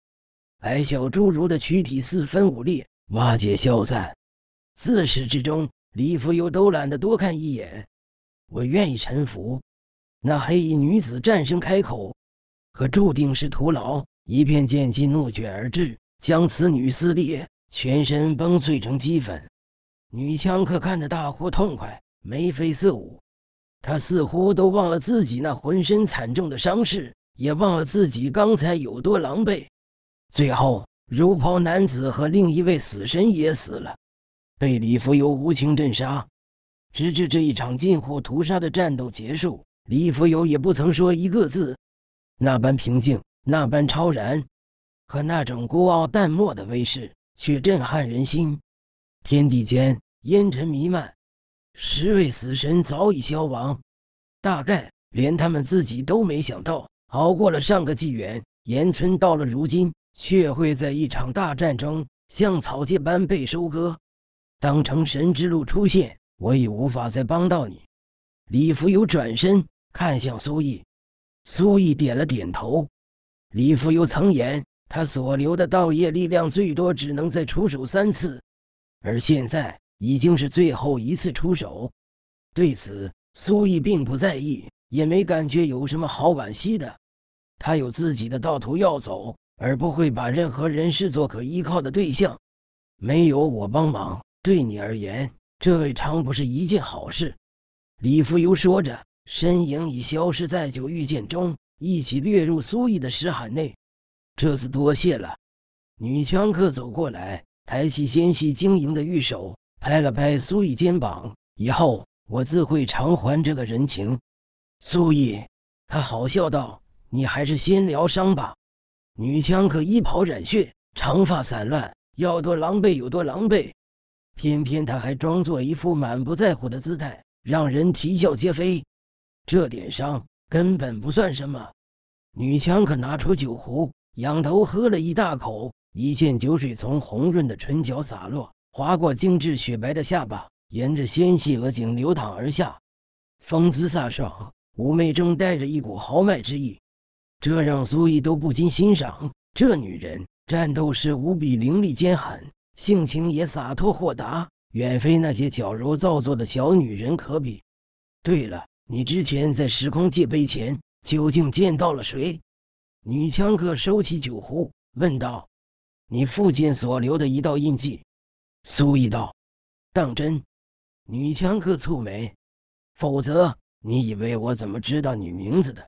矮小侏儒的躯体四分五裂，瓦解消散。自始至终，李福由都懒得多看一眼。我愿意臣服。那黑衣女子战声开口，可注定是徒劳。一片剑气怒卷而至，将此女撕裂，全身崩碎成齑粉。女枪客看得大呼痛快，眉飞色舞。他似乎都忘了自己那浑身惨重的伤势，也忘了自己刚才有多狼狈。最后，如袍男子和另一位死神也死了，被李福由无情镇杀。直至这一场近乎屠杀的战斗结束。李福友也不曾说一个字，那般平静，那般超然，可那种孤傲淡漠的威势却震撼人心。天地间烟尘弥漫，十位死神早已消亡，大概连他们自己都没想到，熬过了上个纪元，岩村到了如今，却会在一场大战中像草芥般被收割。当成神之路出现，我已无法再帮到你。李福友转身。看向苏毅，苏毅点了点头。李福由曾言，他所留的道业力量最多只能再出手三次，而现在已经是最后一次出手。对此，苏毅并不在意，也没感觉有什么好惋惜的。他有自己的道途要走，而不会把任何人视作可依靠的对象。没有我帮忙，对你而言，这未尝不是一件好事。李福由说着。身影已消失在九玉剑中，一起掠入苏艺的尸海内。这次多谢了。女枪客走过来，抬起纤细晶莹的玉手，拍了拍苏艺肩膀。以后我自会偿还这个人情。苏毅，他好笑道：“你还是先疗伤吧。”女枪客衣袍染血，长发散乱，要多狼狈有多狼狈。偏偏他还装作一副满不在乎的姿态，让人啼笑皆非。这点伤根本不算什么，女枪可拿出酒壶，仰头喝了一大口，一见酒水从红润的唇角洒落，划过精致雪白的下巴，沿着纤细额颈流淌而下，风姿飒爽，妩媚中带着一股豪迈之意，这让苏毅都不禁欣赏。这女人战斗时无比凌厉坚狠，性情也洒脱豁达，远非那些矫揉造作的小女人可比。对了。你之前在时空界碑前究竟见到了谁？女枪客收起酒壶，问道：“你父亲所留的一道印记。”苏义道：“当真？”女枪客蹙眉：“否则你以为我怎么知道你名字的？”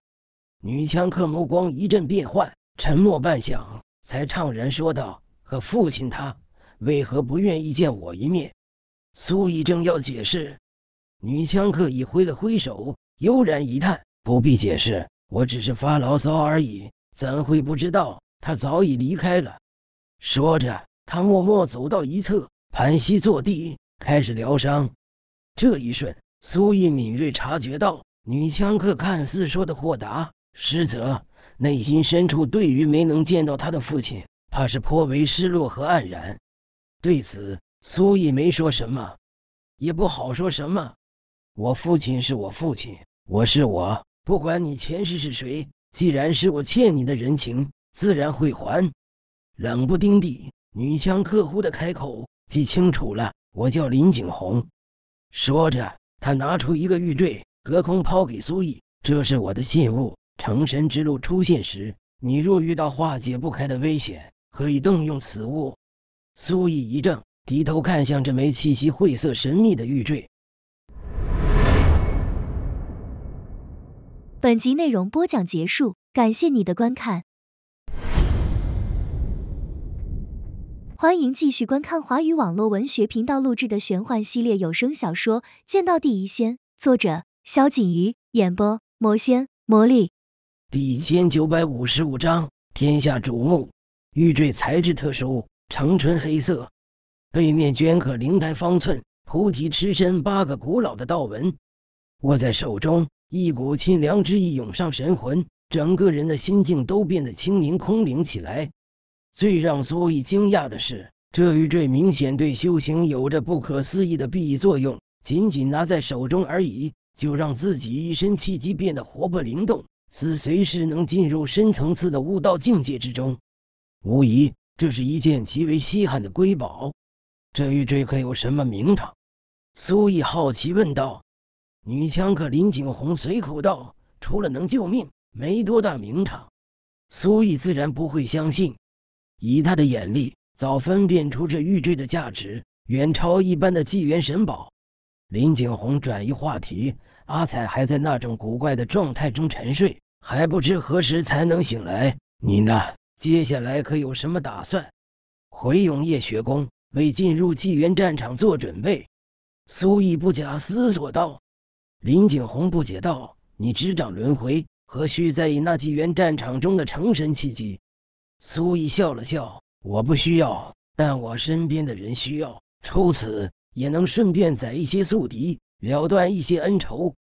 女枪客目光一阵变幻，沉默半响，才怅然说道：“和父亲他为何不愿意见我一面？”苏义正要解释。女枪客已挥了挥手，悠然一叹：“不必解释，我只是发牢骚而已，怎会不知道？他早已离开了。”说着，他默默走到一侧，盘膝坐地，开始疗伤。这一瞬，苏毅敏锐察觉到，女枪客看似说的豁达，实则内心深处对于没能见到他的父亲，怕是颇为失落和黯然。对此，苏毅没说什么，也不好说什么。我父亲是我父亲，我是我。不管你前世是谁，既然是我欠你的人情，自然会还。冷不丁地，女枪客户的开口，记清楚了，我叫林景洪。说着，他拿出一个玉坠，隔空抛给苏毅：“这是我的信物，成神之路出现时，你若遇到化解不开的危险，可以动用此物。”苏毅一怔，低头看向这枚气息晦涩神秘的玉坠。本集内容播讲结束，感谢你的观看。欢迎继续观看华语网络文学频道录制的玄幻系列有声小说《剑道第一仙》，作者：萧锦瑜，演播：魔仙魔力。第一千九百五十五章：天下瞩目。玉坠材质特殊，呈纯黑色，背面镌刻灵台方寸菩提，持身八个古老的道纹，握在手中。一股清凉之意涌上神魂，整个人的心境都变得清明空灵起来。最让苏毅惊讶的是，这玉坠明显对修行有着不可思议的裨益作用，仅仅拿在手中而已，就让自己一身气机变得活泼灵动，似随时能进入深层次的悟道境界之中。无疑，这是一件极为稀罕的瑰宝。这玉坠可有什么名堂？苏毅好奇问道。女枪客林景红随口道：“除了能救命，没多大名堂。”苏毅自然不会相信，以他的眼力，早分辨出这玉坠的价值远超一般的纪元神宝。林景红转移话题：“阿彩还在那种古怪的状态中沉睡，还不知何时才能醒来。你呢？接下来可有什么打算？回永夜学宫，为进入纪元战场做准备。”苏毅不假思索道。林景洪不解道：“你执掌轮回，何须在意那纪元战场中的成神契机？”苏毅笑了笑：“我不需要，但我身边的人需要。除此，也能顺便宰一些宿敌，了断一些恩仇。”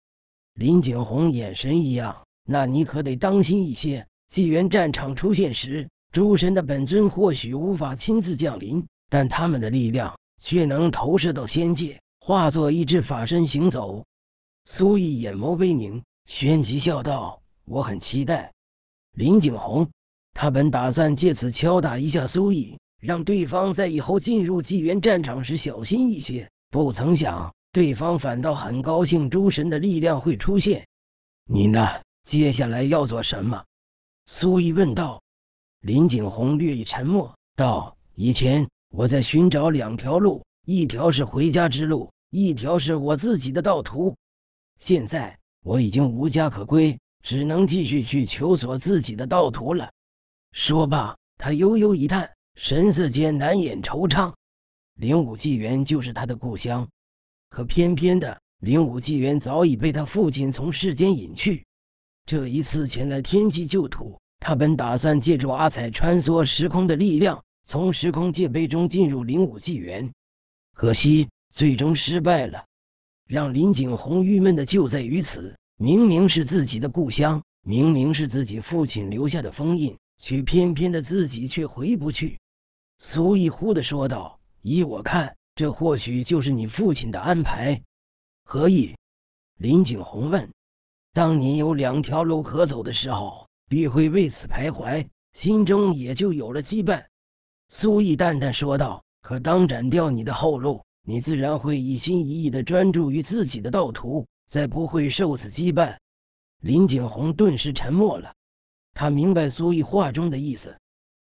林景洪眼神一亮：“那你可得当心一些。纪元战场出现时，诸神的本尊或许无法亲自降临，但他们的力量却能投射到仙界，化作一只法身行走。”苏一眼眸微凝，旋即笑道：“我很期待。”林景洪，他本打算借此敲打一下苏毅，让对方在以后进入纪元战场时小心一些。不曾想，对方反倒很高兴诸神的力量会出现。你呢？接下来要做什么？苏毅问道。林景洪略一沉默，道：“以前我在寻找两条路，一条是回家之路，一条是我自己的道途。”现在我已经无家可归，只能继续去求索自己的道途了。说罢，他悠悠一叹，神色间难掩惆怅。灵武纪元就是他的故乡，可偏偏的，灵武纪元早已被他父亲从世间隐去。这一次前来天机救土，他本打算借助阿彩穿梭时空的力量，从时空界碑中进入灵武纪元，可惜最终失败了。让林景洪郁闷的就在于此，明明是自己的故乡，明明是自己父亲留下的封印，却偏偏的自己却回不去。苏艺忽地说道：“依我看，这或许就是你父亲的安排。”何意？林景洪问。当你有两条路可走的时候，必会为此徘徊，心中也就有了羁绊。苏艺淡淡说道：“可当斩掉你的后路。”你自然会一心一意地专注于自己的道途，再不会受此羁绊。林景洪顿时沉默了，他明白苏御话中的意思：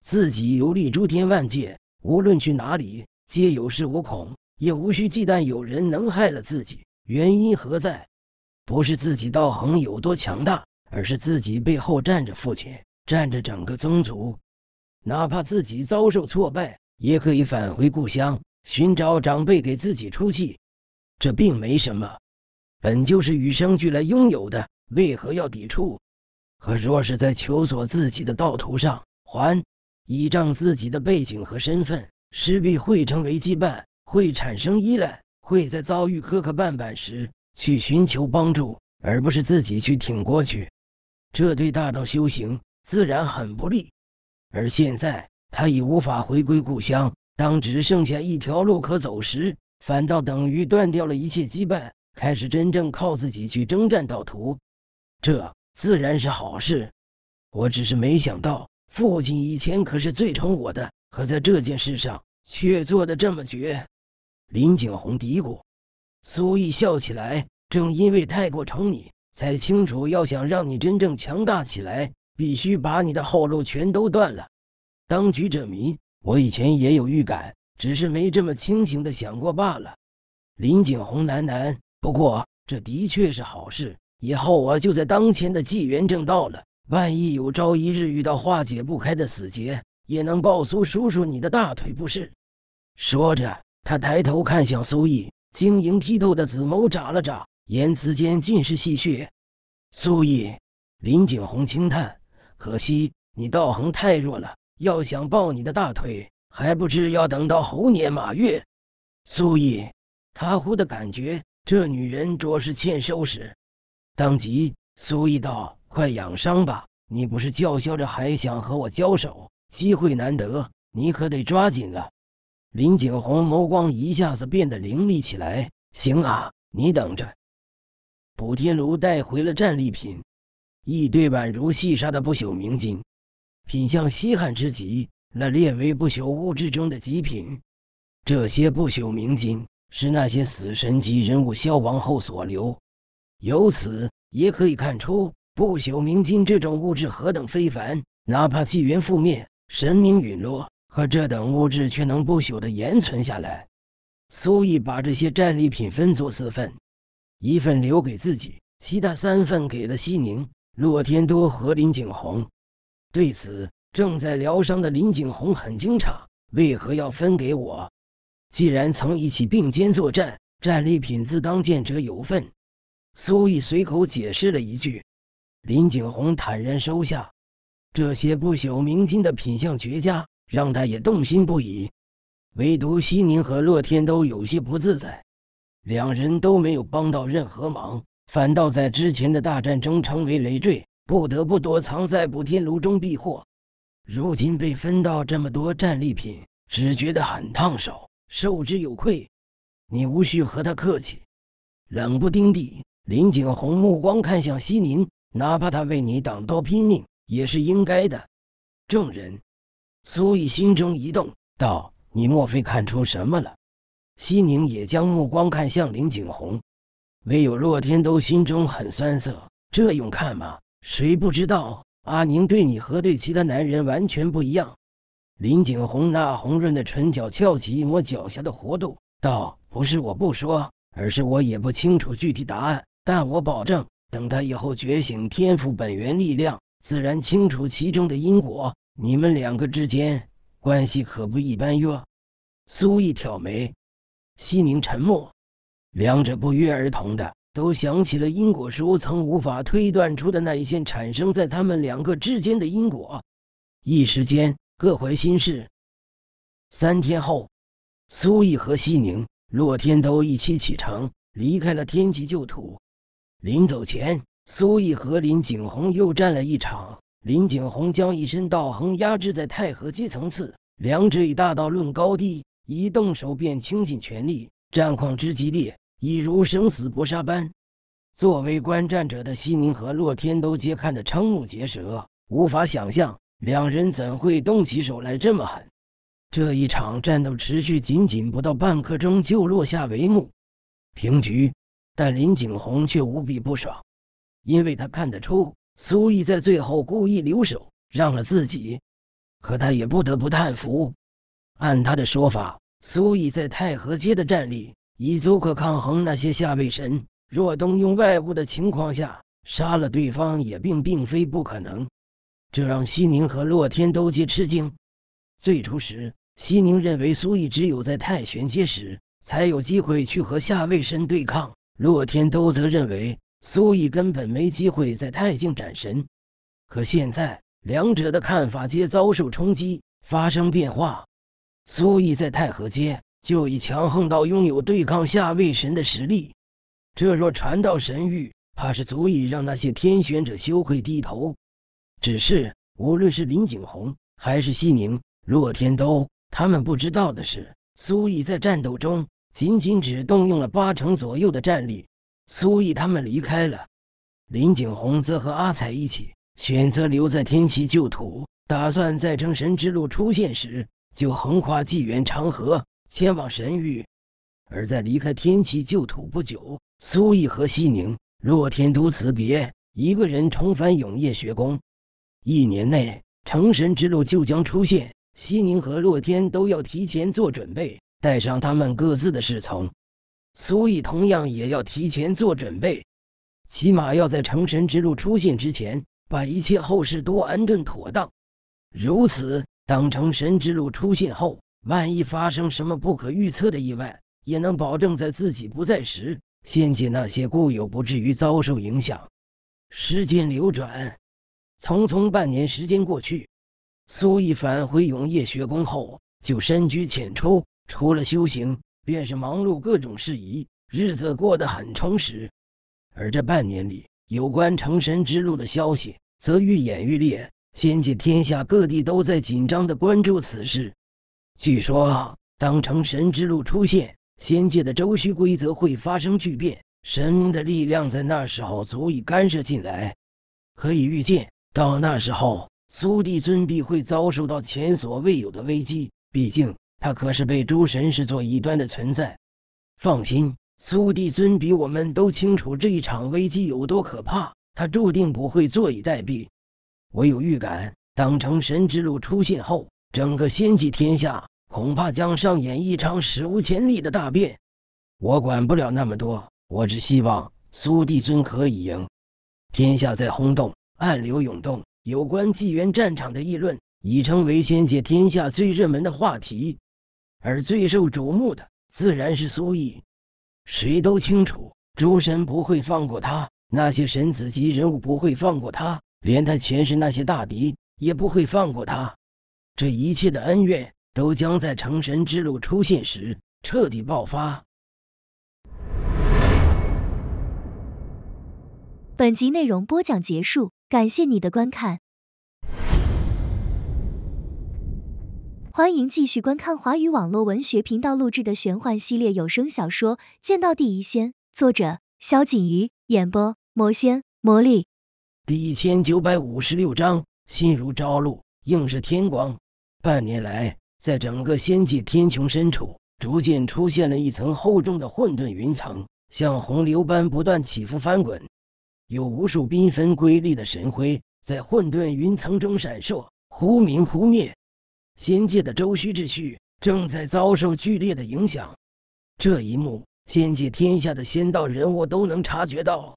自己游历诸天万界，无论去哪里，皆有恃无恐，也无需忌惮有人能害了自己。原因何在？不是自己道行有多强大，而是自己背后站着父亲，站着整个宗族。哪怕自己遭受挫败，也可以返回故乡。寻找长辈给自己出气，这并没什么，本就是与生俱来拥有的，为何要抵触？可若是在求索自己的道途上，还倚仗自己的背景和身份，势必会成为羁绊，会产生依赖，会在遭遇磕磕绊绊时去寻求帮助，而不是自己去挺过去，这对大道修行自然很不利。而现在，他已无法回归故乡。当只剩下一条路可走时，反倒等于断掉了一切羁绊，开始真正靠自己去征战道途。这自然是好事。我只是没想到，父亲以前可是最宠我的，可在这件事上却做得这么绝。林景洪嘀咕，苏毅笑起来。正因为太过宠你，才清楚要想让你真正强大起来，必须把你的后路全都断了。当局者迷。我以前也有预感，只是没这么清醒的想过罢了。林景洪喃喃：“不过这的确是好事，以后我就在当前的纪元正道了。万一有朝一日遇到化解不开的死结，也能抱苏叔叔你的大腿，不是？”说着，他抬头看向苏毅，晶莹剔透的紫眸眨了眨，言辞间尽是戏谑。苏毅，林景洪轻叹：“可惜你道行太弱了。”要想抱你的大腿，还不知要等到猴年马月。苏毅，他忽的感觉这女人着实欠收拾。当即，苏毅道：“快养伤吧，你不是叫嚣着还想和我交手？机会难得，你可得抓紧了。”林景洪眸光一下子变得凌厉起来：“行啊，你等着。”补天炉带回了战利品，一堆宛如细沙的不朽明金。品相稀罕之极，那列为不朽物质中的极品。这些不朽明金是那些死神级人物消亡后所留，由此也可以看出不朽明金这种物质何等非凡。哪怕纪元覆灭，神明陨落，可这等物质却能不朽的延存下来。苏毅把这些战利品分作四份，一份留给自己，其他三份给了西宁、洛天多和林景洪。对此，正在疗伤的林景洪很惊诧：“为何要分给我？既然曾一起并肩作战，战利品自当见者有份。”苏毅随口解释了一句，林景洪坦然收下。这些不朽明金的品相绝佳，让他也动心不已。唯独西宁和洛天都有些不自在，两人都没有帮到任何忙，反倒在之前的大战争成为累赘。不得不躲藏在补天炉中避祸。如今被分到这么多战利品，只觉得很烫手，受之有愧。你无需和他客气。冷不丁地，林景洪目光看向西宁，哪怕他为你挡刀拼命，也是应该的。众人，苏毅心中一动，道：“你莫非看出什么了？”西宁也将目光看向林景洪。唯有洛天都心中很酸涩，这用看吗？谁不知道阿宁对你和对其他男人完全不一样？林景洪那红润的唇角翘起一抹狡黠的弧度，道：“不是我不说，而是我也不清楚具体答案。但我保证，等他以后觉醒天赋本源力量，自然清楚其中的因果。你们两个之间关系可不一般哟。”苏毅挑眉，西宁沉默，两者不约而同的。都想起了因果书曾无法推断出的那一线产生在他们两个之间的因果，一时间各怀心事。三天后，苏毅和西宁、洛天都一起启程离开了天极旧土。临走前，苏毅和林景洪又战了一场。林景洪将一身道行压制在太合阶层次，两者以大道论高低，一动手便倾尽全力，战况之激烈。已如生死搏杀般。作为观战者的西宁和洛天都皆看得瞠目结舌，无法想象两人怎会动起手来这么狠。这一场战斗持续仅仅不到半刻钟就落下帷幕，平局。但林景洪却无比不爽，因为他看得出苏毅在最后故意留手让了自己，可他也不得不叹服。按他的说法，苏毅在太和街的战力。以足可抗衡那些下位神。若动用外物的情况下，杀了对方也并并非不可能。这让西宁和洛天都皆吃惊。最初时，西宁认为苏艺只有在太玄阶时才有机会去和下位神对抗；洛天都则认为苏艺根本没机会在太境斩神。可现在，两者的看法皆遭受冲击，发生变化。苏艺在太和阶。就已强横到拥有对抗下位神的实力，这若传到神域，怕是足以让那些天选者羞愧低头。只是，无论是林景宏还是西宁、洛天都，他们不知道的是，苏毅在战斗中仅仅只动用了八成左右的战力。苏毅他们离开了，林景宏则和阿彩一起选择留在天启旧土，打算在成神之路出现时就横跨纪元长河。前往神域，而在离开天启旧土不久，苏毅和西宁、洛天都辞别，一个人重返永夜学宫。一年内，成神之路就将出现，西宁和洛天都要提前做准备，带上他们各自的侍从。苏毅同样也要提前做准备，起码要在成神之路出现之前，把一切后事都安顿妥当。如此，当成神之路出现后。万一发生什么不可预测的意外，也能保证在自己不在时，仙界那些故友不至于遭受影响。时间流转，匆匆半年时间过去，苏一凡回永业学宫后，就深居浅出，除了修行，便是忙碌各种事宜，日子过得很充实。而这半年里，有关成神之路的消息则愈演愈烈，仙界天下各地都在紧张的关注此事。据说，当成神之路出现，仙界的周虚规则会发生巨变，神的力量在那时候足以干涉进来。可以预见，到那时候，苏帝尊必会遭受到前所未有的危机。毕竟，他可是被诸神视作异端的存在。放心，苏帝尊比我们都清楚这一场危机有多可怕，他注定不会坐以待毙。我有预感，当成神之路出现后。整个仙界天下恐怕将上演一场史无前例的大变，我管不了那么多，我只希望苏帝尊可以赢。天下在轰动，暗流涌动，有关纪元战场的议论已成为仙界天下最热门的话题，而最受瞩目的自然是苏毅。谁都清楚，诸神不会放过他，那些神子级人物不会放过他，连他前世那些大敌也不会放过他。这一切的恩怨都将在成神之路出现时彻底爆发。本集内容播讲结束，感谢你的观看。欢迎继续观看华语网络文学频道录制的玄幻系列有声小说《剑道第一仙》，作者：萧锦瑜，演播：魔仙魔力。第一千九百五十六章：心如朝露，映是天光。半年来，在整个仙界天穹深处，逐渐出现了一层厚重的混沌云层，像洪流般不断起伏翻滚。有无数缤纷瑰丽的神辉在混沌云层中闪烁，忽明忽灭。仙界的周虚秩序正在遭受剧烈的影响。这一幕，仙界天下的仙道人物都能察觉到，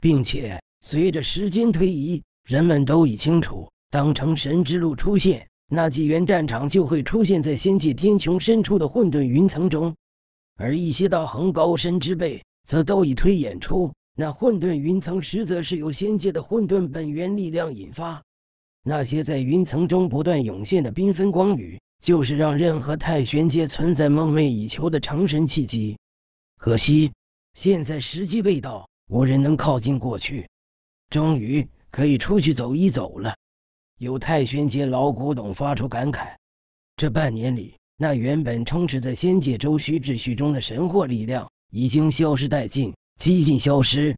并且随着时间推移，人们都已清楚，当成神之路出现。那纪元战场就会出现在仙界天穹深处的混沌云层中，而一些道行高深之辈，则都已推演出，那混沌云层实则是由仙界的混沌本源力量引发。那些在云层中不断涌现的缤纷光雨，就是让任何太玄界存在梦寐以求的成神契机。可惜，现在时机未到，无人能靠近过去。终于可以出去走一走了。有太玄阶老古董发出感慨：这半年里，那原本充斥在仙界周虚秩序中的神惑力量已经消失殆尽，几近消失。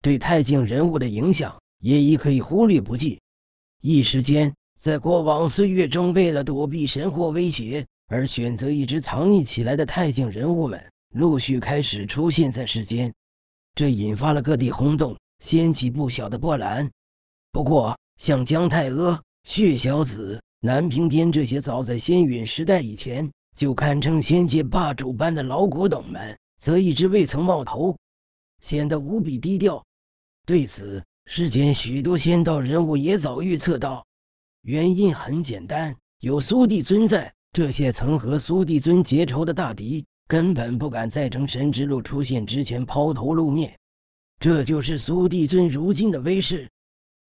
对太境人物的影响也已可以忽略不计。一时间，在过往岁月中为了躲避神火威胁而选择一直藏匿起来的太境人物们，陆续开始出现在世间，这引发了各地轰动，掀起不小的波澜。不过，像姜太阿、血小子、南平天这些早在仙陨时代以前就堪称仙界霸主般的老古董们，则一直未曾冒头，显得无比低调。对此，世间许多仙道人物也早预测到，原因很简单：有苏帝尊在，这些曾和苏帝尊结仇的大敌根本不敢在成神之路出现之前抛头露面。这就是苏帝尊如今的威势。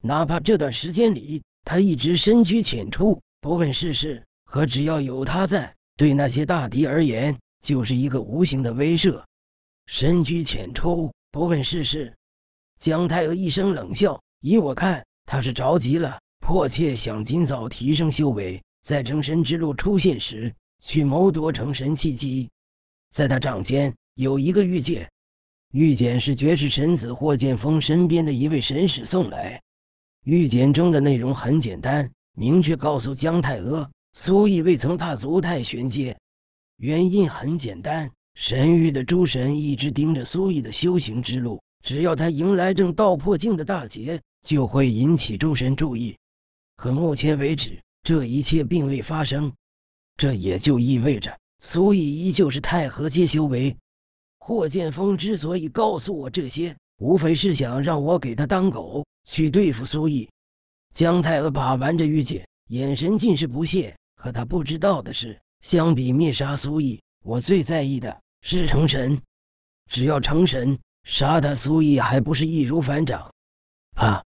哪怕这段时间里，他一直深居浅出，不问世事，可只要有他在，对那些大敌而言，就是一个无形的威慑。深居浅出，不问世事，姜太阿一声冷笑，依我看，他是着急了，迫切想尽早提升修为，在成神之路出现时，去谋夺成神契机。在他掌间有一个玉戒，玉简是绝世神子霍剑锋身边的一位神使送来。玉简中的内容很简单，明确告诉姜太阿，苏毅未曾踏足太玄界。原因很简单，神域的诸神一直盯着苏毅的修行之路，只要他迎来正道破境的大劫，就会引起诸神注意。可目前为止，这一切并未发生，这也就意味着苏毅依旧是太和阶修为。霍剑锋之所以告诉我这些，无非是想让我给他当狗。去对付苏毅，姜太阿把玩着玉简，眼神尽是不屑。可他不知道的是，相比灭杀苏毅，我最在意的是成神。只要成神，杀他苏毅还不是易如反掌？啊！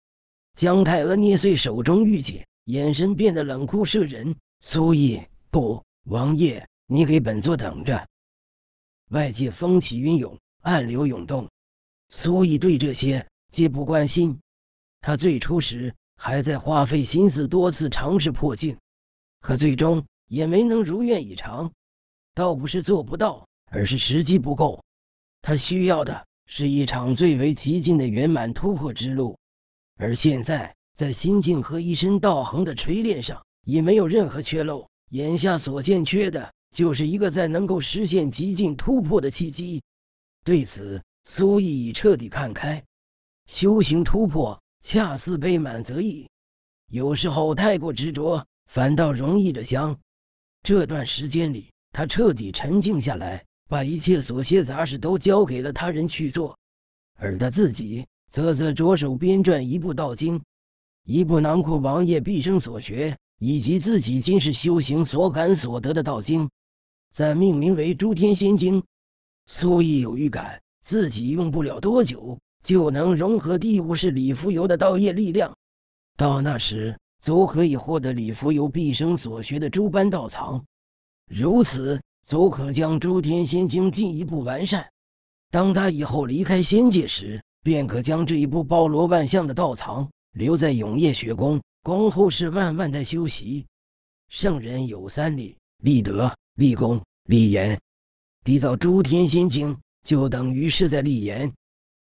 姜太阿捏碎手中玉简，眼神变得冷酷慑人。苏毅不，王爷，你给本座等着！外界风起云涌，暗流涌动，苏毅对这些皆不关心。他最初时还在花费心思，多次尝试破境，可最终也没能如愿以偿。倒不是做不到，而是时机不够。他需要的是一场最为极尽的圆满突破之路。而现在，在心境和一身道行的锤炼上，也没有任何缺漏。眼下所欠缺的，就是一个在能够实现极尽突破的契机。对此，苏毅已彻底看开。修行突破。恰似杯满则溢，有时候太过执着，反倒容易着香。这段时间里，他彻底沉静下来，把一切琐屑杂事都交给了他人去做，而他自己则在着手编撰一部道经，一部囊括王爷毕生所学以及自己今世修行所感所得的道经，再命名为《诸天仙经》。苏易有预感，自己用不了多久。就能融合第五世李福由的道业力量，到那时足可以获得李福由毕生所学的诸般道藏，如此足可将诸天仙经进一步完善。当他以后离开仙界时，便可将这一部包罗万象的道藏留在永夜学宫，供后世万万代修习。圣人有三礼：立德、立功、立言。缔造诸天仙经，就等于是在立言。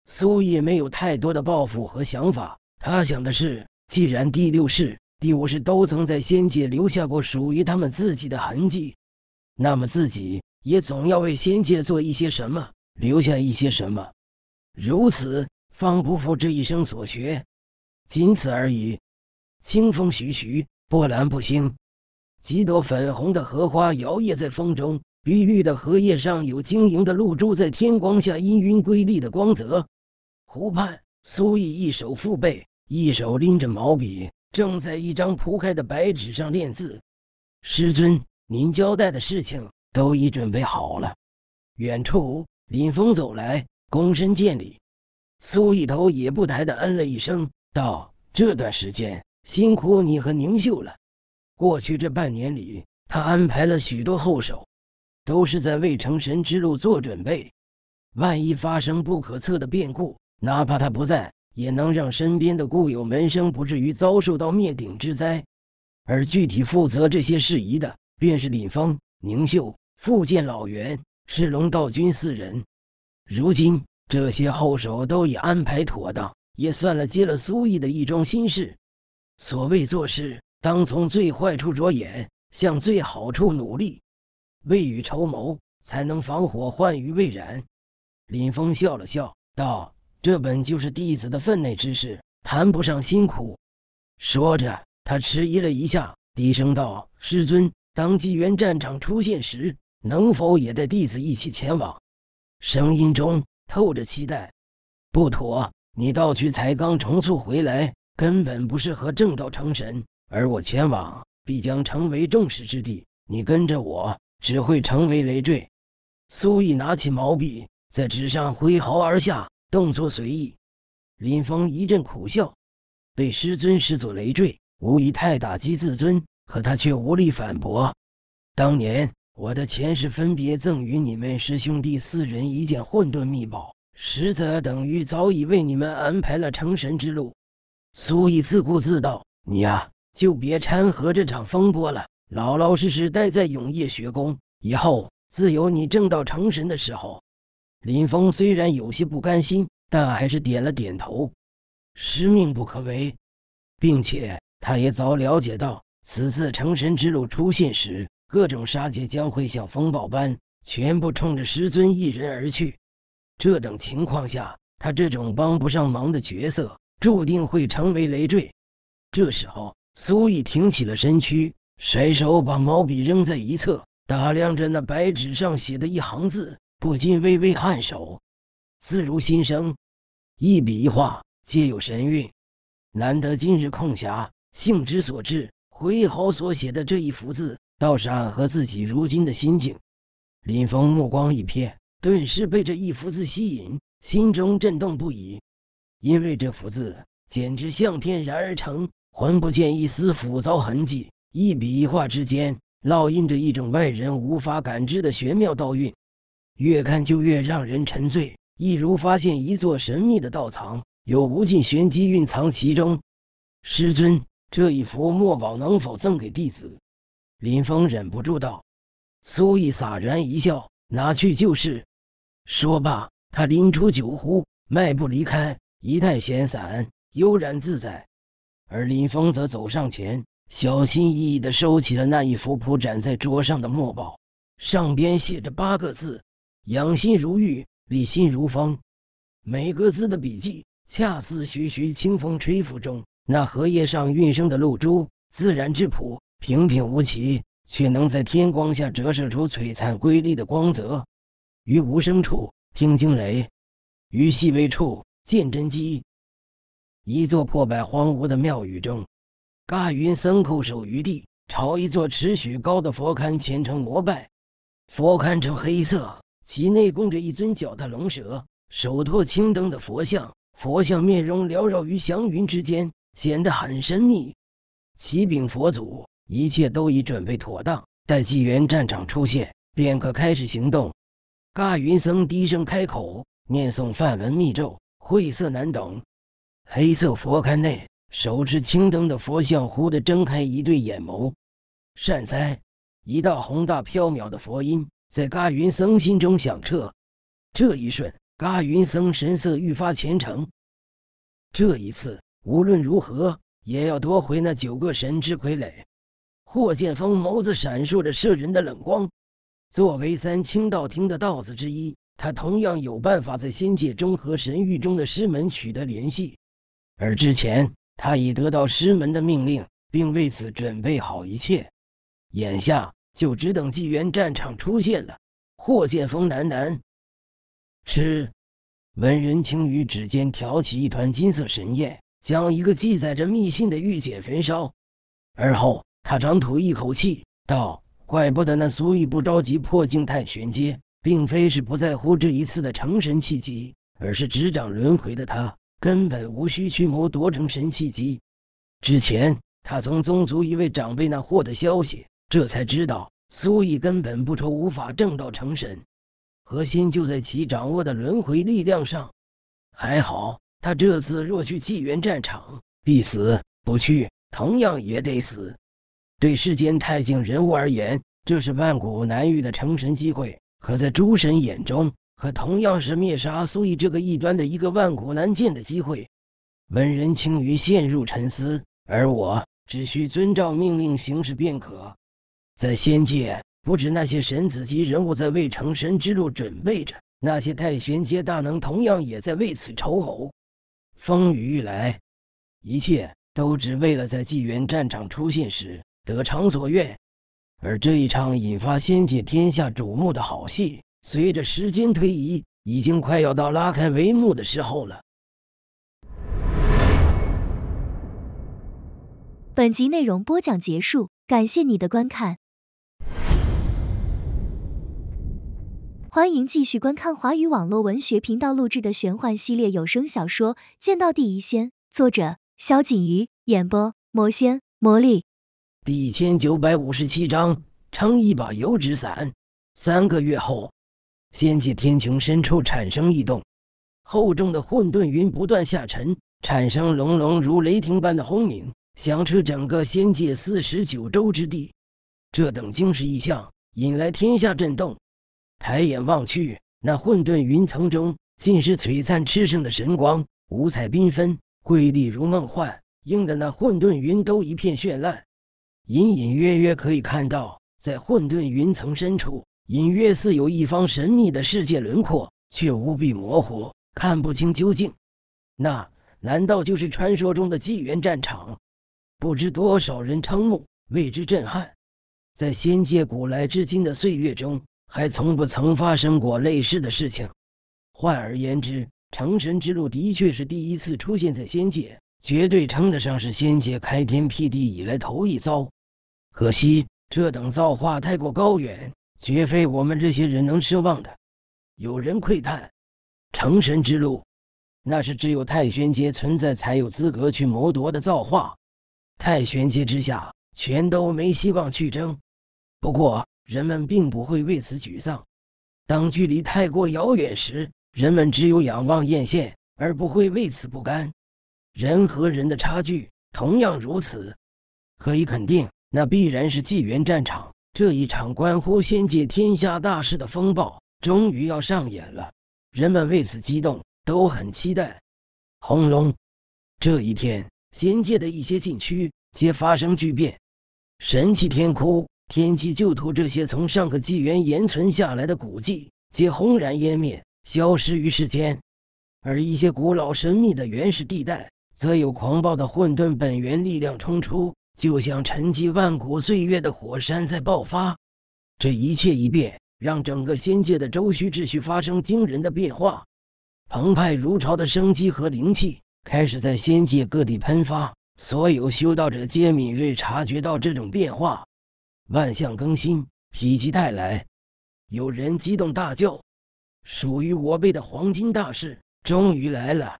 苏叶没有太多的抱负和想法，他想的是，既然第六世、第五世都曾在仙界留下过属于他们自己的痕迹，那么自己也总要为仙界做一些什么，留下一些什么，如此方不负这一生所学，仅此而已。清风徐徐，波澜不兴，几朵粉红的荷花摇曳在风中。碧绿的荷叶上有晶莹的露珠，在天光下氤氲瑰丽的光泽。湖畔，苏毅一手负背，一手拎着毛笔，正在一张铺开的白纸上练字。师尊，您交代的事情都已准备好了。远处，林峰走来，躬身见礼。苏毅头也不抬地嗯了一声，道：“这段时间辛苦你和宁秀了。过去这半年里，他安排了许多后手。”都是在未成神之路做准备，万一发生不可测的变故，哪怕他不在，也能让身边的故友门生不至于遭受到灭顶之灾。而具体负责这些事宜的，便是林峰、宁秀、傅剑、老袁、世龙道君四人。如今这些后手都已安排妥当，也算了接了苏毅的一桩心事。所谓做事，当从最坏处着眼，向最好处努力。未雨绸缪，才能防火患于未然。林峰笑了笑，道：“这本就是弟子的分内之事，谈不上辛苦。”说着，他迟疑了一下，低声道：“师尊，当机缘战场出现时，能否也带弟子一起前往？”声音中透着期待。不妥，你道躯才刚重塑回来，根本不适合正道成神，而我前往必将成为众矢之的。你跟着我。只会成为累赘。苏毅拿起毛笔，在纸上挥毫而下，动作随意。林峰一阵苦笑，被师尊视作累赘，无疑太打击自尊。可他却无力反驳。当年我的前世分别赠与你们师兄弟四人一件混沌秘宝，实则等于早已为你们安排了成神之路。苏毅自顾自道：“你呀，就别掺和这场风波了。”老老实实待在永业学宫，以后自有你正道成神的时候。林峰虽然有些不甘心，但还是点了点头。师命不可违，并且他也早了解到，此次成神之路出现时，各种杀戒将会像风暴般全部冲着师尊一人而去。这等情况下，他这种帮不上忙的角色，注定会成为累赘。这时候，苏毅挺起了身躯。甩手把毛笔扔在一侧，打量着那白纸上写的一行字，不禁微微颔首。字如心声，一笔一画皆有神韵，难得今日空暇，兴之所至，挥毫所写的这一幅字，倒是暗合自己如今的心境。林峰目光一瞥，顿时被这一幅字吸引，心中震动不已，因为这幅字简直像天然而成，浑不见一丝浮躁痕迹。一笔一画之间，烙印着一种外人无法感知的玄妙道韵，越看就越让人沉醉，一如发现一座神秘的道藏，有无尽玄机蕴藏其中。师尊，这一幅墨宝能否赠给弟子？林峰忍不住道。苏毅洒然一笑，拿去就是。说罢，他拎出酒壶，迈步离开，仪态闲散，悠然自在。而林峰则走上前。小心翼翼地收起了那一幅铺展在桌上的墨宝，上边写着八个字：“养心如玉，立心如风。”每个字的笔迹恰似徐徐清风吹拂中那荷叶上运生的露珠，自然质朴，平平无奇，却能在天光下折射出璀璨瑰丽的光泽。于无声处听惊雷，于细微处见真机。一座破败荒芜的庙宇中。嘎云僧叩首于地，朝一座尺许高的佛龛虔诚膜拜。佛龛呈黑色，其内供着一尊脚踏龙蛇、手托青灯的佛像。佛像面容缭绕于祥云之间，显得很神秘。启禀佛祖，一切都已准备妥当，待纪元战场出现，便可开始行动。嘎云僧低声开口，念诵梵文密咒，晦涩难懂。黑色佛龛内。手持青灯的佛像忽地睁开一对眼眸，善哉！一道宏大飘渺的佛音在嘎云僧心中响彻。这一瞬，嘎云僧神色愈发虔诚。这一次，无论如何也要夺回那九个神之傀儡。霍剑锋眸子闪烁着摄人的冷光。作为三清道厅的道子之一，他同样有办法在仙界中和神域中的师门取得联系，而之前。他已得到师门的命令，并为此准备好一切，眼下就只等纪元战场出现了。霍剑锋喃喃：“吃。”文人青于指尖挑起一团金色神焰，将一个记载着密信的玉简焚烧。而后，他长吐一口气道：“怪不得那苏御不着急破境探玄阶，并非是不在乎这一次的成神契机，而是执掌轮回的他。”根本无需去谋夺成神契机。之前他从宗族一位长辈那获得消息，这才知道苏毅根本不愁无法正道成神，核心就在其掌握的轮回力量上。还好，他这次若去纪元战场，必死；不去，同样也得死。对世间太境人物而言，这是万古难遇的成神机会，可在诸神眼中。可同样是灭杀苏易这个异端的一个万古难见的机会，文人青鱼陷入沉思，而我只需遵照命令行事便可。在仙界，不止那些神子级人物在为成神之路准备着，那些太玄阶大能同样也在为此筹谋。风雨欲来，一切都只为了在纪元战场出现时得偿所愿。而这一场引发仙界天下瞩目的好戏。随着时间推移，已经快要到拉开帷幕的时候了。本集内容播讲结束，感谢你的观看。欢迎继续观看华语网络文学频道录制的玄幻系列有声小说《剑道第一仙》，作者：萧锦瑜，演播：魔仙魔力。第一千九百五十七章：撑一把油纸伞。三个月后。仙界天穹深处产生异动，厚重的混沌云不断下沉，产生隆隆如雷霆般的轰鸣，响彻整个仙界四十九州之地。这等惊世异象，引来天下震动。抬眼望去，那混沌云层中尽是璀璨炽盛的神光，五彩缤纷，瑰丽如梦幻，映得那混沌云都一片绚烂。隐隐约约可以看到，在混沌云层深处。隐约似有一方神秘的世界轮廓，却无比模糊，看不清究竟。那难道就是传说中的纪元战场？不知多少人瞠目，为之震撼。在仙界古来至今的岁月中，还从不曾发生过类似的事情。换而言之，成神之路的确是第一次出现在仙界，绝对称得上是仙界开天辟地以来头一遭。可惜，这等造化太过高远。绝非我们这些人能奢望的。有人喟叹，成神之路，那是只有太玄阶存在才有资格去谋夺的造化。太玄阶之下，全都没希望去争。不过，人们并不会为此沮丧。当距离太过遥远时，人们只有仰望艳羡，而不会为此不甘。人和人的差距同样如此。可以肯定，那必然是纪元战场。这一场关乎仙界天下大事的风暴，终于要上演了。人们为此激动，都很期待。轰隆！这一天，仙界的一些禁区皆发生巨变，神奇天窟、天机旧图这些从上个纪元延存下来的古迹，皆轰然湮灭，消失于世间。而一些古老神秘的原始地带，则有狂暴的混沌本源力量冲出。就像沉寂万古岁月的火山在爆发，这一切一变，让整个仙界的周虚秩序发生惊人的变化。澎湃如潮的生机和灵气开始在仙界各地喷发，所有修道者皆敏锐察觉到这种变化。万象更新，否极泰来。有人激动大叫：“属于我辈的黄金大事终于来了！”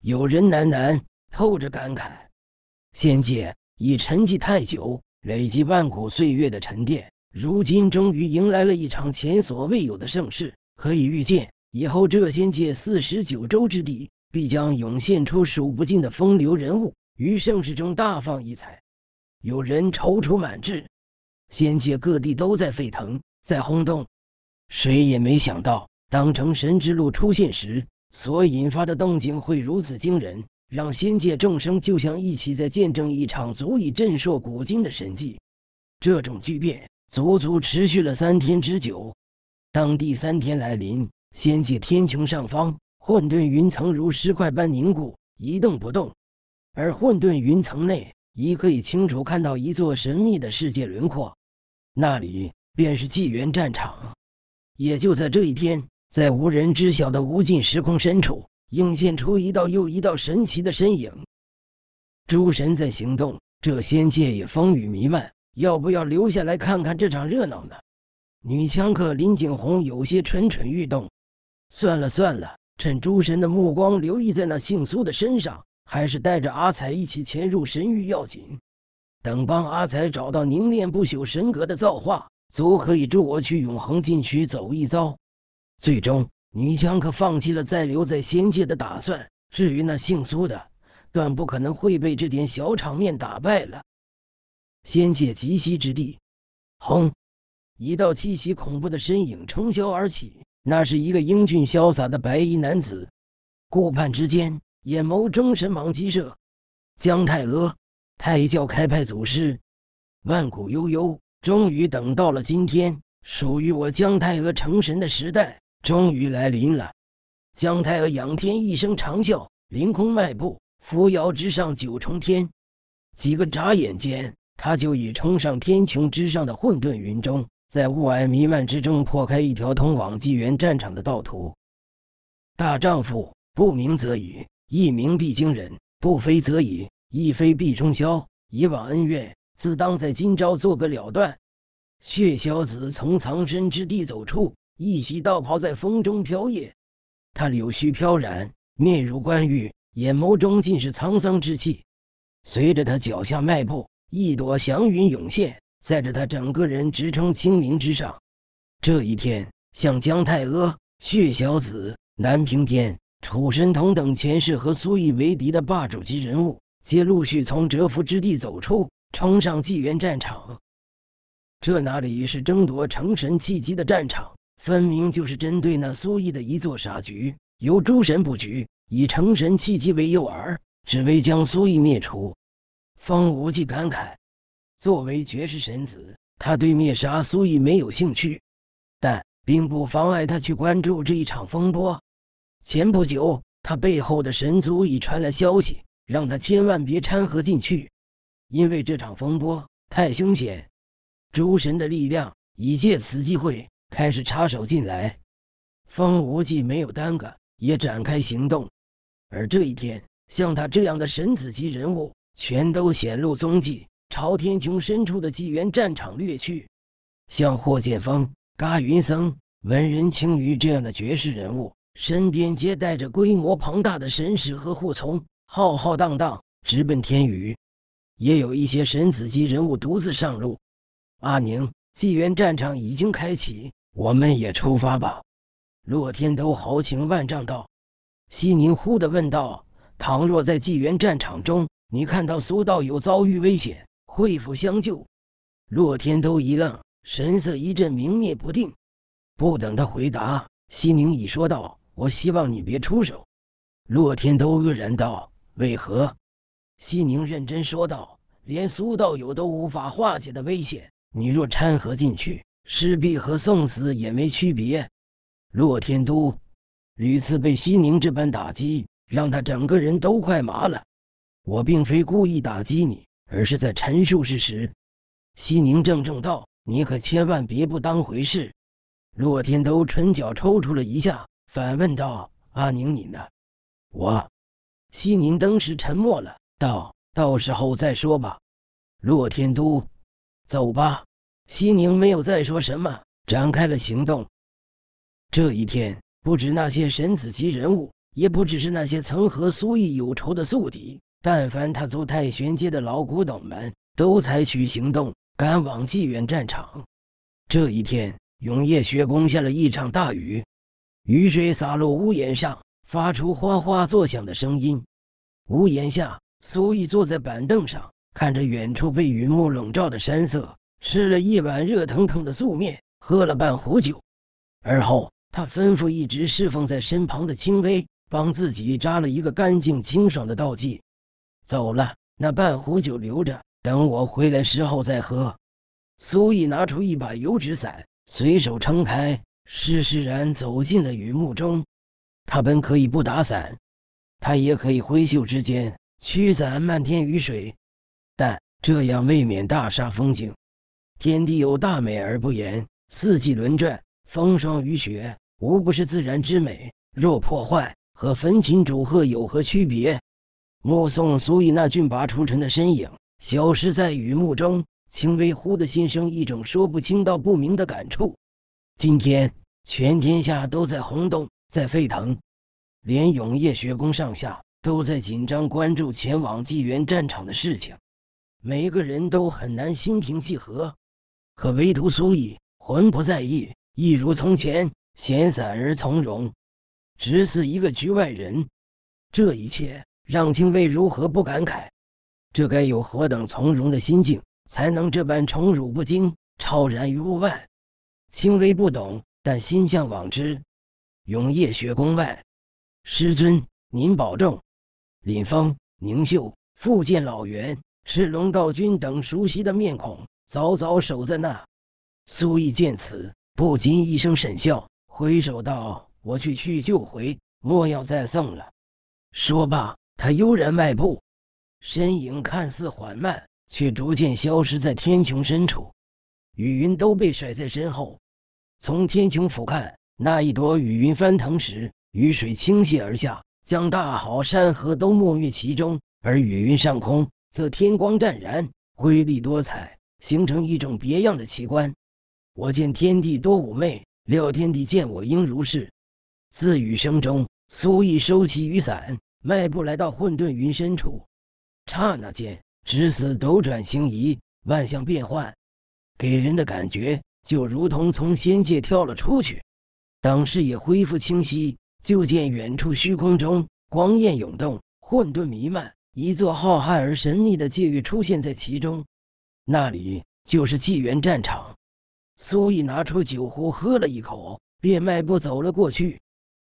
有人喃喃，透着感慨：“仙界。”已沉寂太久，累积万古岁月的沉淀，如今终于迎来了一场前所未有的盛世。可以预见，以后这仙界四十九州之地，必将涌现出数不尽的风流人物，于盛世中大放异彩。有人踌躇满志，仙界各地都在沸腾，在轰动。谁也没想到，当成神之路出现时，所引发的动静会如此惊人。让仙界众生就像一起在见证一场足以震慑古今的神迹。这种巨变足足持续了三天之久。当第三天来临，仙界天穹上方混沌云层如石块般凝固，一动不动。而混沌云层内，已可以清楚看到一座神秘的世界轮廓。那里便是纪元战场。也就在这一天，在无人知晓的无尽时空深处。映现出一道又一道神奇的身影，诸神在行动，这仙界也风雨弥漫。要不要留下来看看这场热闹呢？女枪客林景红有些蠢蠢欲动。算了算了，趁诸神的目光留意在那姓苏的身上，还是带着阿彩一起潜入神域要紧。等帮阿彩找到凝练不朽神格的造化，足可以助我去永恒禁区走一遭。最终。女枪可放弃了再留在仙界的打算。至于那姓苏的，断不可能会被这点小场面打败了。仙界极西之地，轰！一道气息恐怖的身影冲霄而起，那是一个英俊潇洒的白衣男子。顾盼之间，眼眸中神芒激射。姜太阿，太教开派祖师，万古悠悠，终于等到了今天，属于我姜太阿成神的时代。终于来临了！姜太阿仰天一声长啸，凌空迈步，扶摇直上九重天。几个眨眼间，他就已冲上天穹之上的混沌云中，在雾霭弥漫之中破开一条通往纪元战场的道途。大丈夫不鸣则已，一鸣必惊人；不飞则已，一飞必冲霄。以往恩怨，自当在今朝做个了断。血小子从藏身之地走出。一袭道袍在风中飘曳，他柳絮飘然，面如冠玉，眼眸中尽是沧桑之气。随着他脚下迈步，一朵祥云涌现，载着他整个人直冲青明之上。这一天，像姜太阿、血小子、南平天、楚神童等前世和苏毅为敌的霸主级人物，皆陆续从蛰伏之地走出，冲上纪元战场。这哪里是争夺成神契机的战场？分明就是针对那苏艺的一座傻局，由诸神布局，以成神契机为诱饵，只为将苏艺灭除。方无忌感慨：作为绝世神子，他对灭杀苏艺没有兴趣，但并不妨碍他去关注这一场风波。前不久，他背后的神族已传来消息，让他千万别掺和进去，因为这场风波太凶险，诸神的力量已借此机会。开始插手进来，方无忌没有耽搁，也展开行动。而这一天，像他这样的神子级人物，全都显露踪迹，朝天穹深处的纪元战场掠去。像霍剑锋、嘎云僧、文人青鱼这样的绝世人物，身边皆带着规模庞大的神使和护从，浩浩荡荡直奔天宇。也有一些神子级人物独自上路。阿宁，纪元战场已经开启。我们也出发吧，洛天都豪情万丈道。西宁忽地问道：“倘若在纪元战场中，你看到苏道友遭遇危险，会否相救？”洛天都一愣，神色一阵明灭不定。不等他回答，西宁已说道：“我希望你别出手。”洛天都愕然道：“为何？”西宁认真说道：“连苏道友都无法化解的危险，你若掺和进去。”势必和送死也没区别。洛天都屡次被西宁这般打击，让他整个人都快麻了。我并非故意打击你，而是在陈述事实。西宁郑重道：“你可千万别不当回事。”洛天都唇角抽搐了一下，反问道：“阿宁，你呢？”“我。”西宁当时沉默了，道：“到时候再说吧。”洛天都，走吧。西宁没有再说什么，展开了行动。这一天，不止那些神子级人物，也不只是那些曾和苏毅有仇的宿敌，但凡他族太玄街的老古董们，都采取行动，赶往纪元战场。这一天，永夜学宫下了一场大雨，雨水洒落屋檐上，发出哗哗作响的声音。屋檐下，苏毅坐在板凳上，看着远处被云雾笼罩的山色。吃了一碗热腾腾的素面，喝了半壶酒，而后他吩咐一直侍奉在身旁的青薇帮自己扎了一个干净清爽的道髻，走了。那半壶酒留着，等我回来时候再喝。苏毅拿出一把油纸伞，随手撑开，施施然走进了雨幕中。他本可以不打伞，他也可以挥袖之间驱散漫天雨水，但这样未免大煞风景。天地有大美而不言，四季轮转，风霜雨雪，无不是自然之美。若破坏和焚琴煮鹤有何区别？目送苏伊那俊拔出尘的身影消失在雨幕中，轻微忽的心生一种说不清道不明的感触。今天全天下都在轰动，在沸腾，连永夜学宫上下都在紧张关注前往纪元战场的事情，每个人都很难心平气和。可唯独苏毅魂不在意，一如从前，闲散而从容，直似一个局外人。这一切让青卫如何不感慨？这该有何等从容的心境，才能这般宠辱不惊，超然于物外？青微不懂，但心向往之。永夜学宫外，师尊您保重。林峰、宁秀、复见老袁、赤龙道君等熟悉的面孔。早早守在那，苏毅见此不禁一声沈笑，挥手道：“我去去就回，莫要再送了。”说罢，他悠然迈步，身影看似缓慢，却逐渐消失在天穹深处。雨云都被甩在身后。从天穹俯瞰，那一朵雨云翻腾时，雨水倾泻而下，将大好山河都沐浴其中；而雨云上空，则天光湛然，瑰丽多彩。形成一种别样的奇观。我见天地多妩媚，料天地见我应如是。自语声中，苏毅收起雨伞，迈步来到混沌云深处。刹那间，只此斗转星移，万象变幻，给人的感觉就如同从仙界跳了出去。当视野恢复清晰，就见远处虚空中光焰涌动，混沌弥漫，一座浩瀚而神秘的界域出现在其中。那里就是纪元战场。苏毅拿出酒壶喝了一口，便迈步走了过去。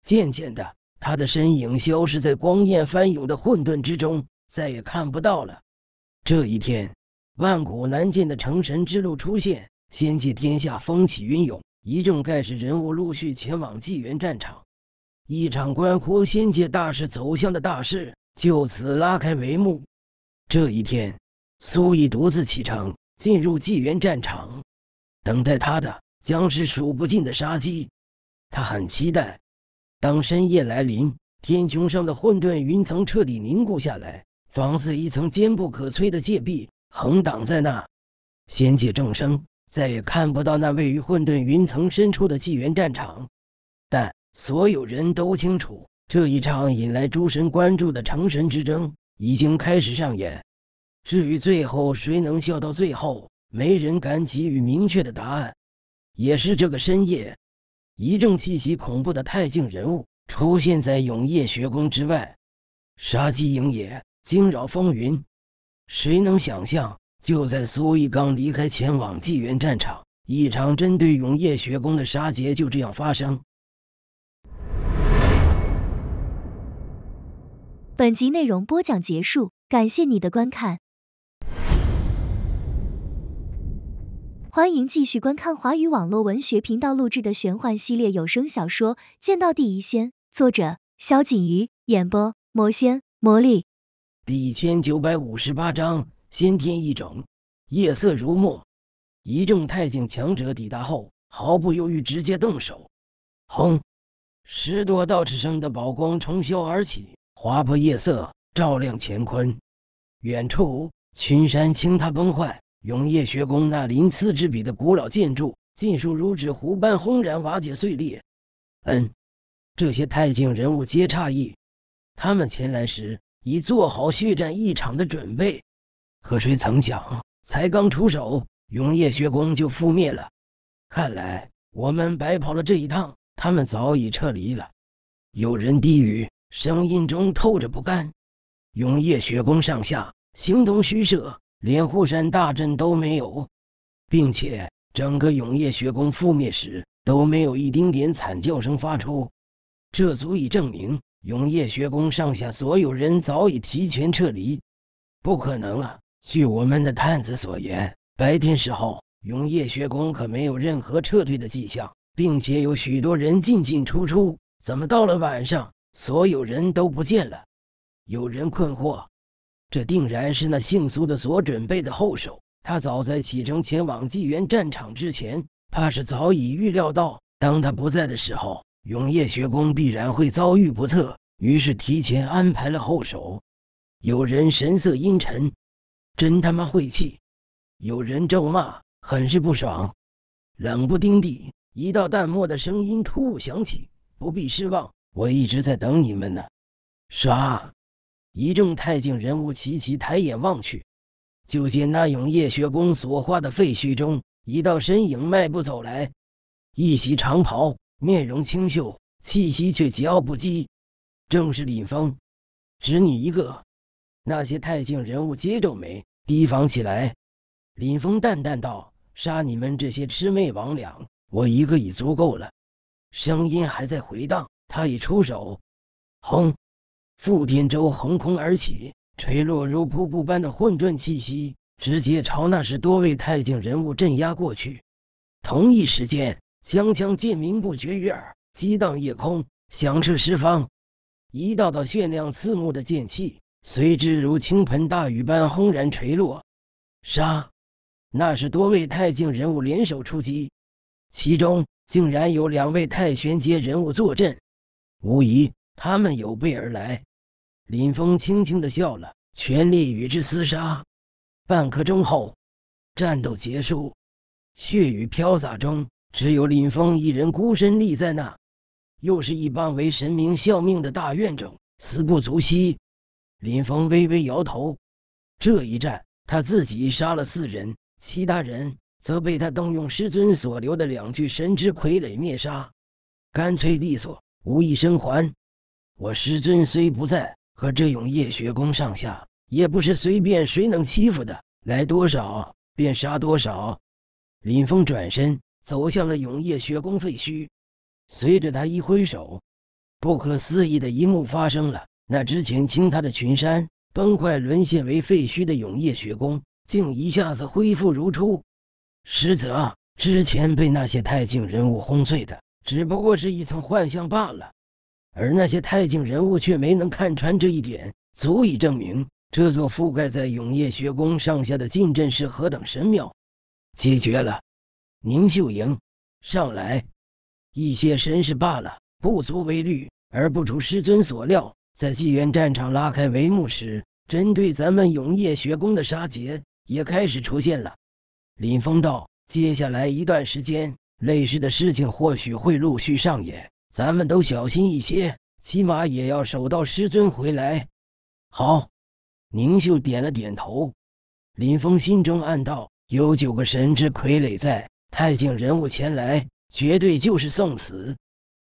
渐渐的，他的身影消失在光焰翻涌的混沌之中，再也看不到了。这一天，万古难见的成神之路出现，仙界天下风起云涌，一众盖世人物陆续前往纪元战场，一场关乎仙界大事走向的大事就此拉开帷幕。这一天。苏毅独自启程，进入纪元战场。等待他的将是数不尽的杀机。他很期待。当深夜来临，天穹上的混沌云层彻底凝固下来，仿似一层坚不可摧的界壁横挡在那。仙界众生再也看不到那位于混沌云层深处的纪元战场。但所有人都清楚，这一场引来诸神关注的成神之争已经开始上演。至于最后谁能笑到最后，没人敢给予明确的答案。也是这个深夜，一众气息恐怖的太境人物出现在永夜学宫之外，杀机营野，惊扰风云。谁能想象，就在苏义刚离开前往纪元战场，一场针对永夜学宫的杀劫就这样发生。本集内容播讲结束，感谢你的观看。欢迎继续观看华语网络文学频道录制的玄幻系列有声小说《见到第一仙》，作者：萧锦瑜，演播：魔仙魔力。第一千九百五十八章：先天异种。夜色如墨，一众太境强者抵达后，毫不犹豫，直接动手。轰！十多道尺声的宝光冲霄而起，划破夜色，照亮乾坤。远处，群山倾塌崩坏。永业学宫那鳞次栉比的古老建筑，尽数如纸糊般轰然瓦解碎裂。嗯，这些太镜人物皆诧异，他们前来时已做好血战一场的准备，可谁曾想，才刚出手，永业学宫就覆灭了。看来我们白跑了这一趟，他们早已撤离了。有人低语，声音中透着不甘。永业学宫上下形同虚设。连护山大阵都没有，并且整个永业学宫覆灭时都没有一丁点惨叫声发出，这足以证明永业学宫上下所有人早已提前撤离。不可能啊！据我们的探子所言，白天时候永业学宫可没有任何撤退的迹象，并且有许多人进进出出，怎么到了晚上所有人都不见了？有人困惑。这定然是那姓苏的所准备的后手。他早在启程前往纪元战场之前，怕是早已预料到，当他不在的时候，永夜学宫必然会遭遇不测。于是提前安排了后手。有人神色阴沉，真他妈晦气！有人咒骂，很是不爽。冷不丁地，一道淡漠的声音突兀响起：“不必失望，我一直在等你们呢。”啥？一众太境人物齐齐抬眼望去，就见那永夜学宫所化的废墟中，一道身影迈步走来，一袭长袍，面容清秀，气息却桀骜不羁，正是林峰。只你一个，那些太境人物皆皱眉，提防起来。林峰淡淡道：“杀你们这些魑魅魍魉，我一个已足够了。”声音还在回荡，他一出手，轰！傅天舟横空而起，垂落如瀑布般的混沌气息，直接朝那十多位太境人物镇压过去。同一时间，锵锵剑鸣不绝于耳，激荡夜空，响彻十方。一道道炫亮刺目的剑气随之如倾盆大雨般轰然垂落。杀！那是多位太境人物联手出击，其中竟然有两位太玄阶人物坐镇，无疑他们有备而来。林峰轻轻的笑了，全力与之厮杀。半刻钟后，战斗结束，血雨飘洒中，只有林峰一人孤身立在那。又是一帮为神明效命的大怨种，死不足惜。林峰微微摇头，这一战他自己杀了四人，其他人则被他动用师尊所留的两具神之傀儡灭杀，干脆利索，无一生还。我师尊虽不在。和这永夜学宫上下也不是随便谁能欺负的，来多少便杀多少。林峰转身走向了永夜学宫废墟，随着他一挥手，不可思议的一幕发生了：那之前倾塌的群山、崩坏沦陷为废墟的永夜学宫，竟一下子恢复如初。实则之前被那些太境人物轰碎的，只不过是一层幻象罢了。而那些太境人物却没能看穿这一点，足以证明这座覆盖在永夜学宫上下的禁阵是何等神妙。解决了，宁秀莹，上来，一些身世罢了，不足为虑。而不出师尊所料，在纪元战场拉开帷幕时，针对咱们永夜学宫的杀劫也开始出现了。林峰道，接下来一段时间，类似的事情或许会陆续上演。咱们都小心一些，起码也要守到师尊回来。好，宁秀点了点头。林峰心中暗道：有九个神之傀儡在，太境人物前来，绝对就是送死。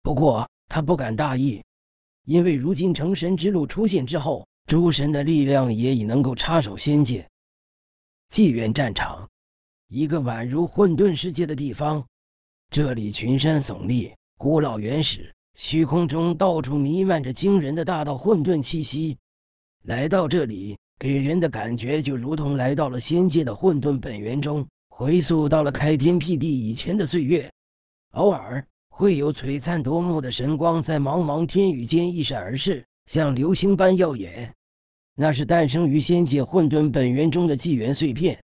不过他不敢大意，因为如今成神之路出现之后，诸神的力量也已能够插手仙界。纪元战场，一个宛如混沌世界的地方，这里群山耸立。古老原始虚空中，到处弥漫着惊人的大道混沌气息。来到这里，给人的感觉就如同来到了仙界的混沌本源中，回溯到了开天辟地以前的岁月。偶尔会有璀璨夺目的神光在茫茫天宇间一闪而逝，像流星般耀眼。那是诞生于仙界混沌本源中的纪元碎片。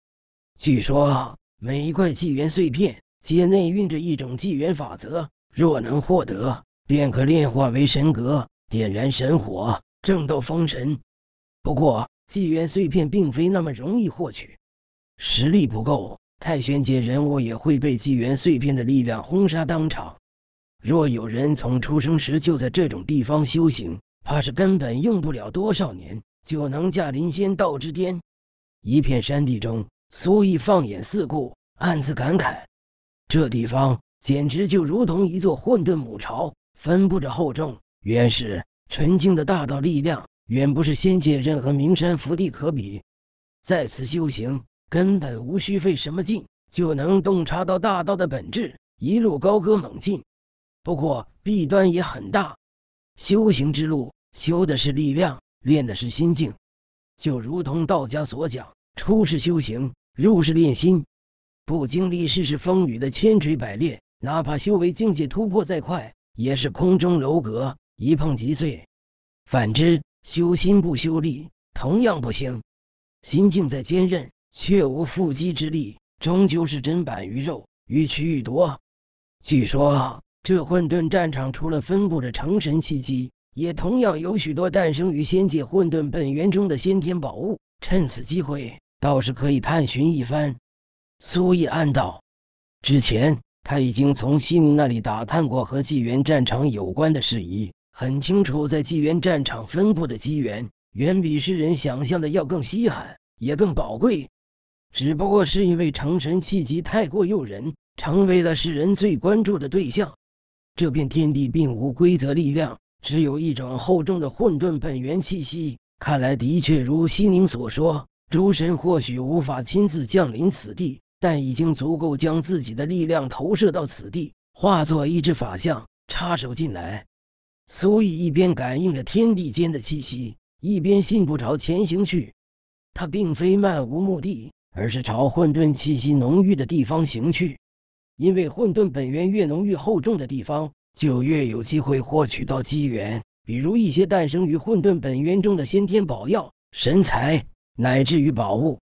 据说，每一块纪元碎片皆内蕴着一种纪元法则。若能获得，便可炼化为神格，点燃神火，正道封神。不过，纪元碎片并非那么容易获取，实力不够，太玄界人物也会被纪元碎片的力量轰杀当场。若有人从出生时就在这种地方修行，怕是根本用不了多少年就能驾临仙道之巅。一片山地中，苏毅放眼四顾，暗自感慨：这地方。简直就如同一座混沌母巢，分布着厚重、原始、纯净的大道力量，远不是仙界任何名山福地可比。在此修行，根本无需费什么劲，就能洞察到大道的本质，一路高歌猛进。不过弊端也很大，修行之路修的是力量，练的是心境，就如同道家所讲：“出世修行，入世练心，不经历世事风雨的千锤百炼。”哪怕修为境界突破再快，也是空中楼阁，一碰即碎。反之，修心不修力，同样不行。心境再坚韧，却无缚鸡之力，终究是砧板鱼肉，予取予夺。据说这混沌战场除了分布着成神契机，也同样有许多诞生于仙界混沌本源中的先天宝物。趁此机会，倒是可以探寻一番。苏毅暗道，之前。他已经从西宁那里打探过和纪元战场有关的事宜，很清楚，在纪元战场分布的机缘，远比世人想象的要更稀罕，也更宝贵。只不过是因为成神契机太过诱人，成为了世人最关注的对象。这片天地并无规则力量，只有一种厚重的混沌本源气息。看来，的确如西宁所说，诸神或许无法亲自降临此地。但已经足够将自己的力量投射到此地，化作一只法相插手进来。苏御一边感应着天地间的气息，一边信步朝前行去。他并非漫无目的，而是朝混沌气息浓郁的地方行去。因为混沌本源越浓郁厚重的地方，就越有机会获取到机缘，比如一些诞生于混沌本源中的先天宝药、神材，乃至于宝物。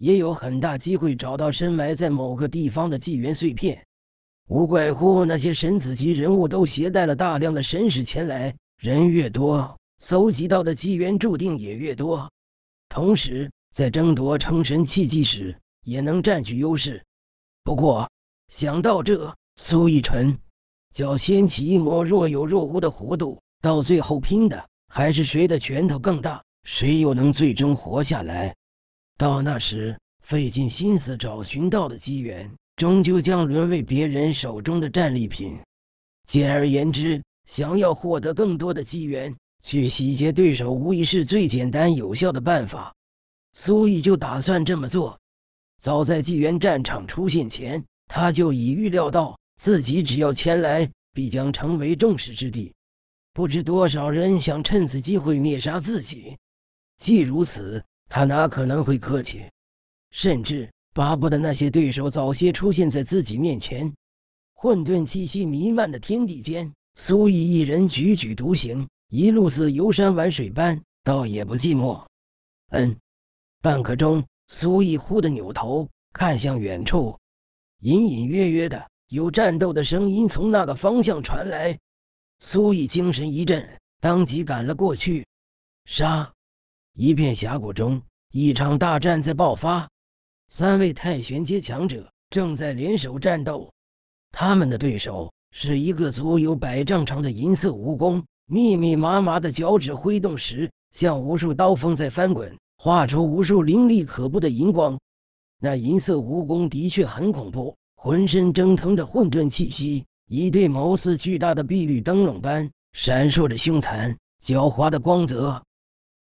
也有很大机会找到深埋在某个地方的纪元碎片，无怪乎那些神子级人物都携带了大量的神使前来，人越多，搜集到的纪元注定也越多。同时，在争夺成神契机时，也能占据优势。不过，想到这，苏逸尘脚掀起一抹若有若无的弧度，到最后拼的还是谁的拳头更大，谁又能最终活下来？到那时，费尽心思找寻到的机缘，终究将沦为别人手中的战利品。简而言之，想要获得更多的机缘，去洗劫对手无疑是最简单有效的办法。苏毅就打算这么做。早在纪元战场出现前，他就已预料到，自己只要前来，必将成为众矢之的。不知多少人想趁此机会灭杀自己。既如此。他哪可能会客气，甚至巴不得那些对手早些出现在自己面前。混沌气息弥漫的天地间，苏毅一人踽踽独行，一路似游山玩水般，倒也不寂寞。嗯，半刻钟，苏毅忽地扭头看向远处，隐隐约约的有战斗的声音从那个方向传来。苏毅精神一振，当即赶了过去，杀！一片峡谷中，一场大战在爆发。三位太玄阶强者正在联手战斗，他们的对手是一个足有百丈长的银色蜈蚣。密密麻麻的脚趾挥动时，像无数刀锋在翻滚，画出无数凌厉可怖的银光。那银色蜈蚣的确很恐怖，浑身蒸腾着混沌气息，一对眸似巨大的碧绿灯笼般，闪烁着凶残狡猾的光泽。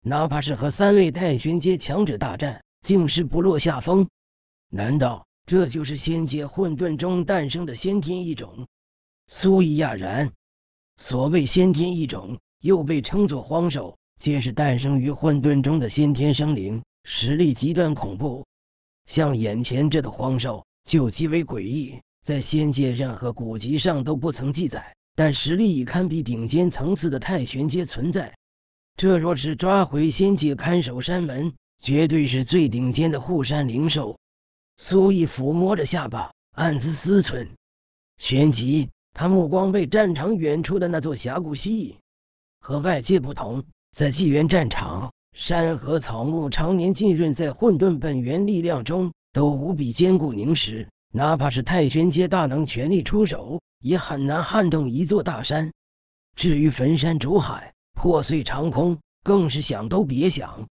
哪怕是和三位太玄阶强者大战，竟是不落下风。难道这就是仙界混沌中诞生的先天异种？苏怡讶然。所谓先天异种，又被称作荒兽，皆是诞生于混沌中的先天生灵，实力极端恐怖。像眼前这的荒兽，就极为诡异，在仙界任何古籍上都不曾记载，但实力已堪比顶尖层次的太玄阶存在。这若是抓回仙界看守山门，绝对是最顶尖的护山灵兽。苏毅抚摸着下巴，暗自思忖。旋即，他目光被战场远处的那座峡谷吸引。和外界不同，在纪元战场，山和草木常年浸润在混沌本源力量中，都无比坚固凝实。哪怕是太玄阶大能全力出手，也很难撼动一座大山。至于焚山煮海。破碎长空，更是想都别想。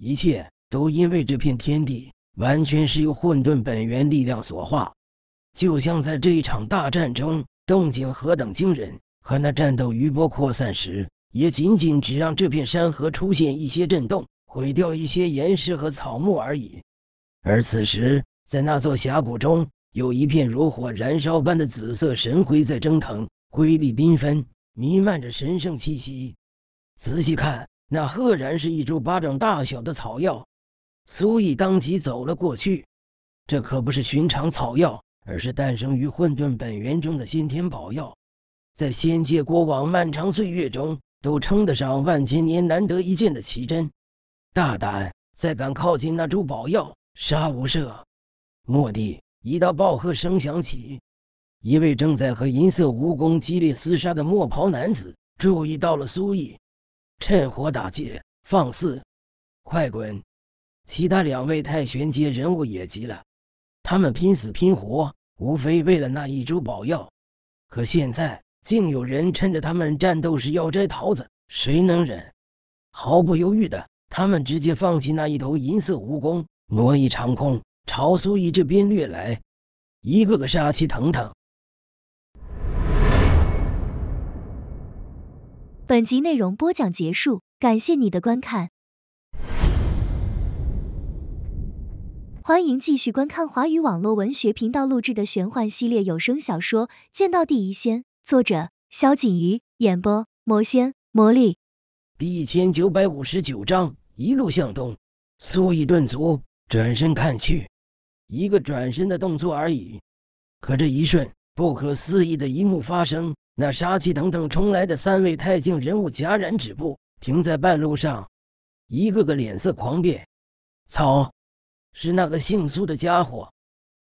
一切都因为这片天地完全是由混沌本源力量所化，就像在这一场大战中，动静何等惊人！可那战斗余波扩散时，也仅仅只让这片山河出现一些震动，毁掉一些岩石和草木而已。而此时，在那座峡谷中，有一片如火燃烧般的紫色神辉在蒸腾，瑰丽缤纷，弥漫着神圣气息。仔细看，那赫然是一株巴掌大小的草药。苏毅当即走了过去。这可不是寻常草药，而是诞生于混沌本源中的先天宝药，在仙界过往漫长岁月中，都称得上万千年难得一见的奇珍。大胆，再敢靠近那株宝药，杀无赦！蓦地一道暴喝声响起，一位正在和银色蜈蚣激烈厮杀的墨袍男子注意到了苏毅。趁火打劫！放肆！快滚！其他两位太玄阶人物也急了，他们拼死拼活，无非为了那一株宝药，可现在竟有人趁着他们战斗时要摘桃子，谁能忍？毫不犹豫的，他们直接放弃那一头银色蜈蚣，挪移长空，朝苏毅这边掠来，一个个杀气腾腾。本集内容播讲结束，感谢你的观看。欢迎继续观看华语网络文学频道录制的玄幻系列有声小说《剑道第一仙》，作者：萧锦瑜，演播：魔仙魔力。第一千九百五十九章：一路向东，苏以顿足，转身看去，一个转身的动作而已。可这一瞬，不可思议的一幕发生。那杀气腾腾冲来的三位太境人物戛然止步，停在半路上，一个个脸色狂变。操！是那个姓苏的家伙！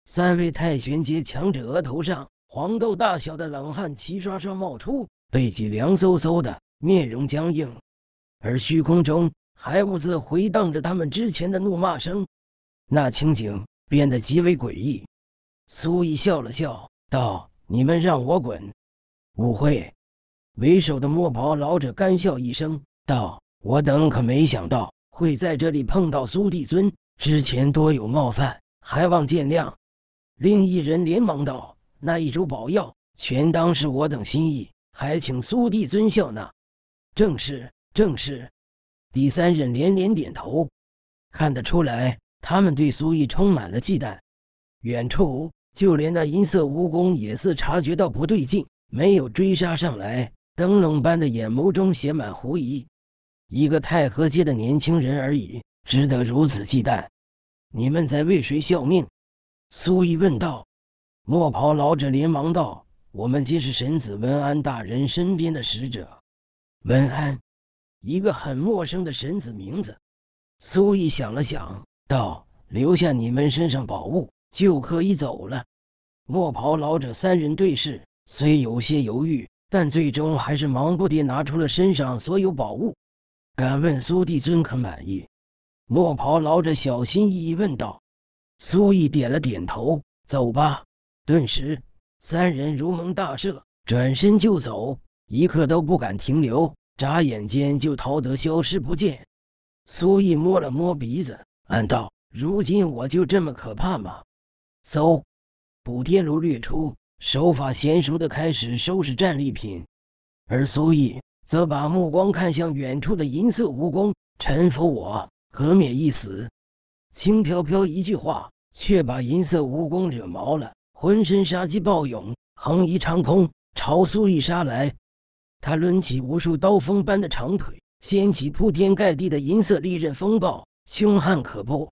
三位太玄阶强者额头上黄豆大小的冷汗齐刷刷冒出，背脊凉飕飕的，面容僵硬。而虚空中还兀自回荡着他们之前的怒骂声。那情景变得极为诡异。苏毅笑了笑，道：“你们让我滚。”武会！为首的墨袍老者干笑一声道：“我等可没想到会在这里碰到苏帝尊，之前多有冒犯，还望见谅。”另一人连忙道：“那一株宝药，全当是我等心意，还请苏帝尊笑纳。”“正是，正是。”第三人连连点头。看得出来，他们对苏毅充满了忌惮。远处，就连那银色蜈蚣也似察觉到不对劲。没有追杀上来，灯笼般的眼眸中写满狐疑。一个太和街的年轻人而已，值得如此忌惮？你们在为谁效命？苏毅问道。墨袍老者连忙道：“我们皆是神子文安大人身边的使者。”文安，一个很陌生的神子名字。苏毅想了想，道：“留下你们身上宝物，就可以走了。”墨袍老者三人对视。虽有些犹豫，但最终还是忙不迭拿出了身上所有宝物。敢问苏帝尊可满意？墨袍老者小心翼翼问道。苏毅点了点头：“走吧。”顿时，三人如蒙大赦，转身就走，一刻都不敢停留，眨眼间就逃得消失不见。苏毅摸了摸鼻子，暗道：“如今我就这么可怕吗？”走，补天炉掠出。手法娴熟的开始收拾战利品，而苏毅则把目光看向远处的银色蜈蚣。臣服我，可免一死。轻飘飘一句话，却把银色蜈蚣惹毛了，浑身杀机暴涌，横移长空，朝苏毅杀来。他抡起无数刀锋般的长腿，掀起铺天盖地的银色利刃风暴，凶悍可怖。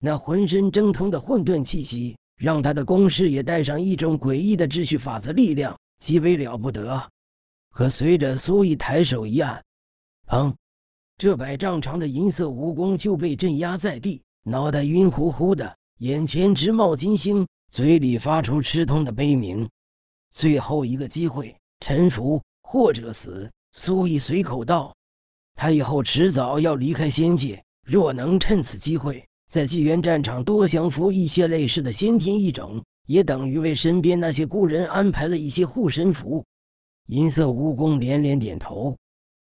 那浑身蒸腾的混沌气息。让他的攻势也带上一种诡异的秩序法则力量，极为了不得。可随着苏毅抬手一按，砰！这百丈长的银色蜈蚣就被镇压在地，脑袋晕乎乎的，眼前直冒金星，嘴里发出吃痛的悲鸣。最后一个机会，臣服或者死。苏毅随口道：“他以后迟早要离开仙界，若能趁此机会……”在纪元战场多降服一些类似的先天异种，也等于为身边那些故人安排了一些护身符。银色蜈蚣连连点头，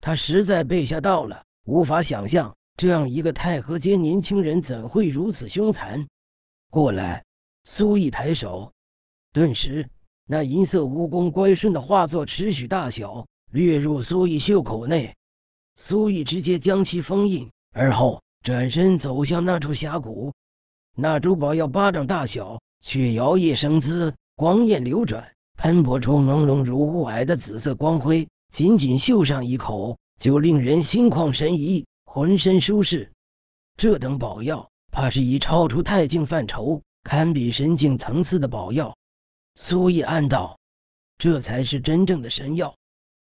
他实在被吓到了，无法想象这样一个太和街年轻人怎会如此凶残。过来，苏毅抬手，顿时那银色蜈蚣乖顺的化作尺许大小，掠入苏毅袖口内。苏毅直接将其封印，而后。转身走向那处峡谷，那珠宝要巴掌大小，却摇曳生姿，光焰流转，喷薄出朦胧如雾霭的紫色光辉。仅仅嗅上一口，就令人心旷神怡，浑身舒适。这等宝药，怕是以超出太境范畴，堪比神境层次的宝药。苏艺暗道，这才是真正的神药。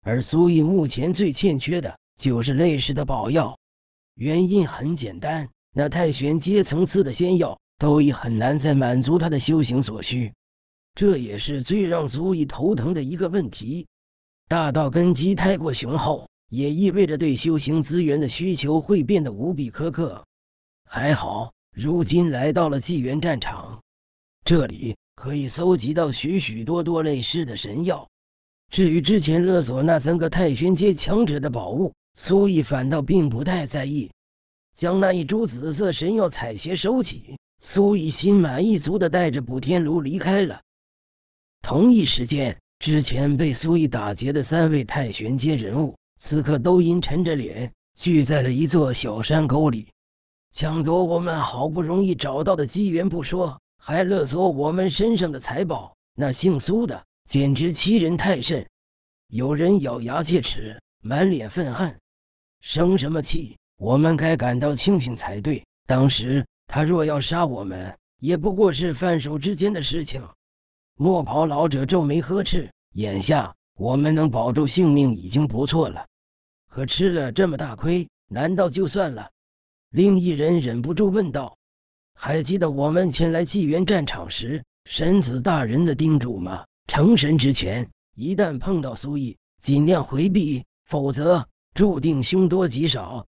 而苏艺目前最欠缺的就是类似的宝药。原因很简单，那太玄阶层次的仙药都已很难再满足他的修行所需，这也是最让足以头疼的一个问题。大道根基太过雄厚，也意味着对修行资源的需求会变得无比苛刻。还好，如今来到了纪元战场，这里可以搜集到许许多多类似的神药。至于之前勒索那三个太玄阶强者的宝物，苏毅反倒并不太在意，将那一株紫色神药采撷收起。苏毅心满意足的带着补天炉离开了。同一时间，之前被苏毅打劫的三位太玄阶人物，此刻都阴沉着脸，聚在了一座小山沟里。抢夺我们好不容易找到的机缘不说，还勒索我们身上的财宝，那姓苏的简直欺人太甚！有人咬牙切齿，满脸愤恨。生什么气？我们该感到庆幸才对。当时他若要杀我们，也不过是范手之间的事情。墨袍老者皱眉呵斥：“眼下我们能保住性命已经不错了，可吃了这么大亏，难道就算了？”另一人忍不住问道：“还记得我们前来纪元战场时，神子大人的叮嘱吗？成神之前，一旦碰到苏毅，尽量回避，否则……”注定凶多吉少。”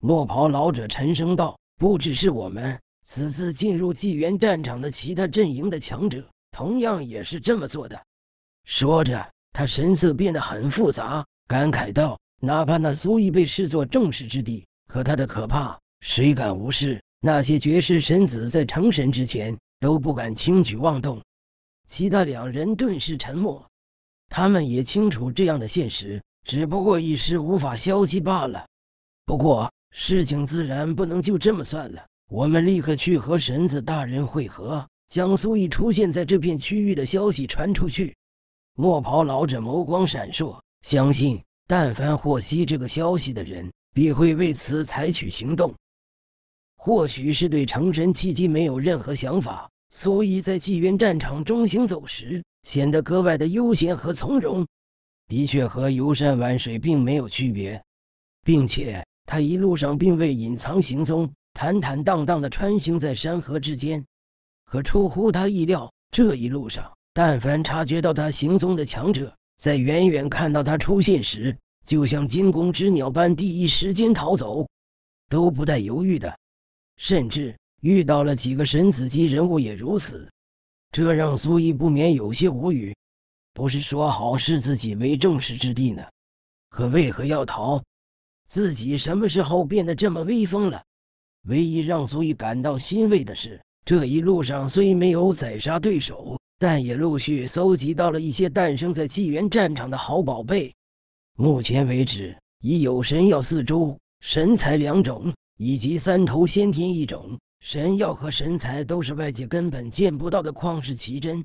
落袍老者沉声道，“不只是我们，此次进入纪元战场的其他阵营的强者，同样也是这么做的。”说着，他神色变得很复杂，感慨道：“哪怕那苏毅被视作众矢之的，可他的可怕，谁敢无视？那些绝世神子在成神之前，都不敢轻举妄动。”其他两人顿时沉默，他们也清楚这样的现实。只不过一时无法消气罢了。不过事情自然不能就这么算了，我们立刻去和神子大人会合，将苏以出现在这片区域的消息传出去。墨袍老者眸光闪烁，相信但凡获悉这个消息的人，必会为此采取行动。或许是对成神契机没有任何想法，苏以在纪元战场中行走时，显得格外的悠闲和从容。的确和游山玩水并没有区别，并且他一路上并未隐藏行踪，坦坦荡荡的穿行在山河之间。可出乎他意料，这一路上，但凡察觉到他行踪的强者，在远远看到他出现时，就像惊弓之鸟般第一时间逃走，都不带犹豫的。甚至遇到了几个神子级人物也如此，这让苏毅不免有些无语。不是说好视自己为正矢之地呢？可为何要逃？自己什么时候变得这么威风了？唯一让苏御感到欣慰的是，这一路上虽没有宰杀对手，但也陆续搜集到了一些诞生在纪元战场的好宝贝。目前为止，已有神药四株、神材两种，以及三头先天一种。神药和神材都是外界根本见不到的旷世奇珍。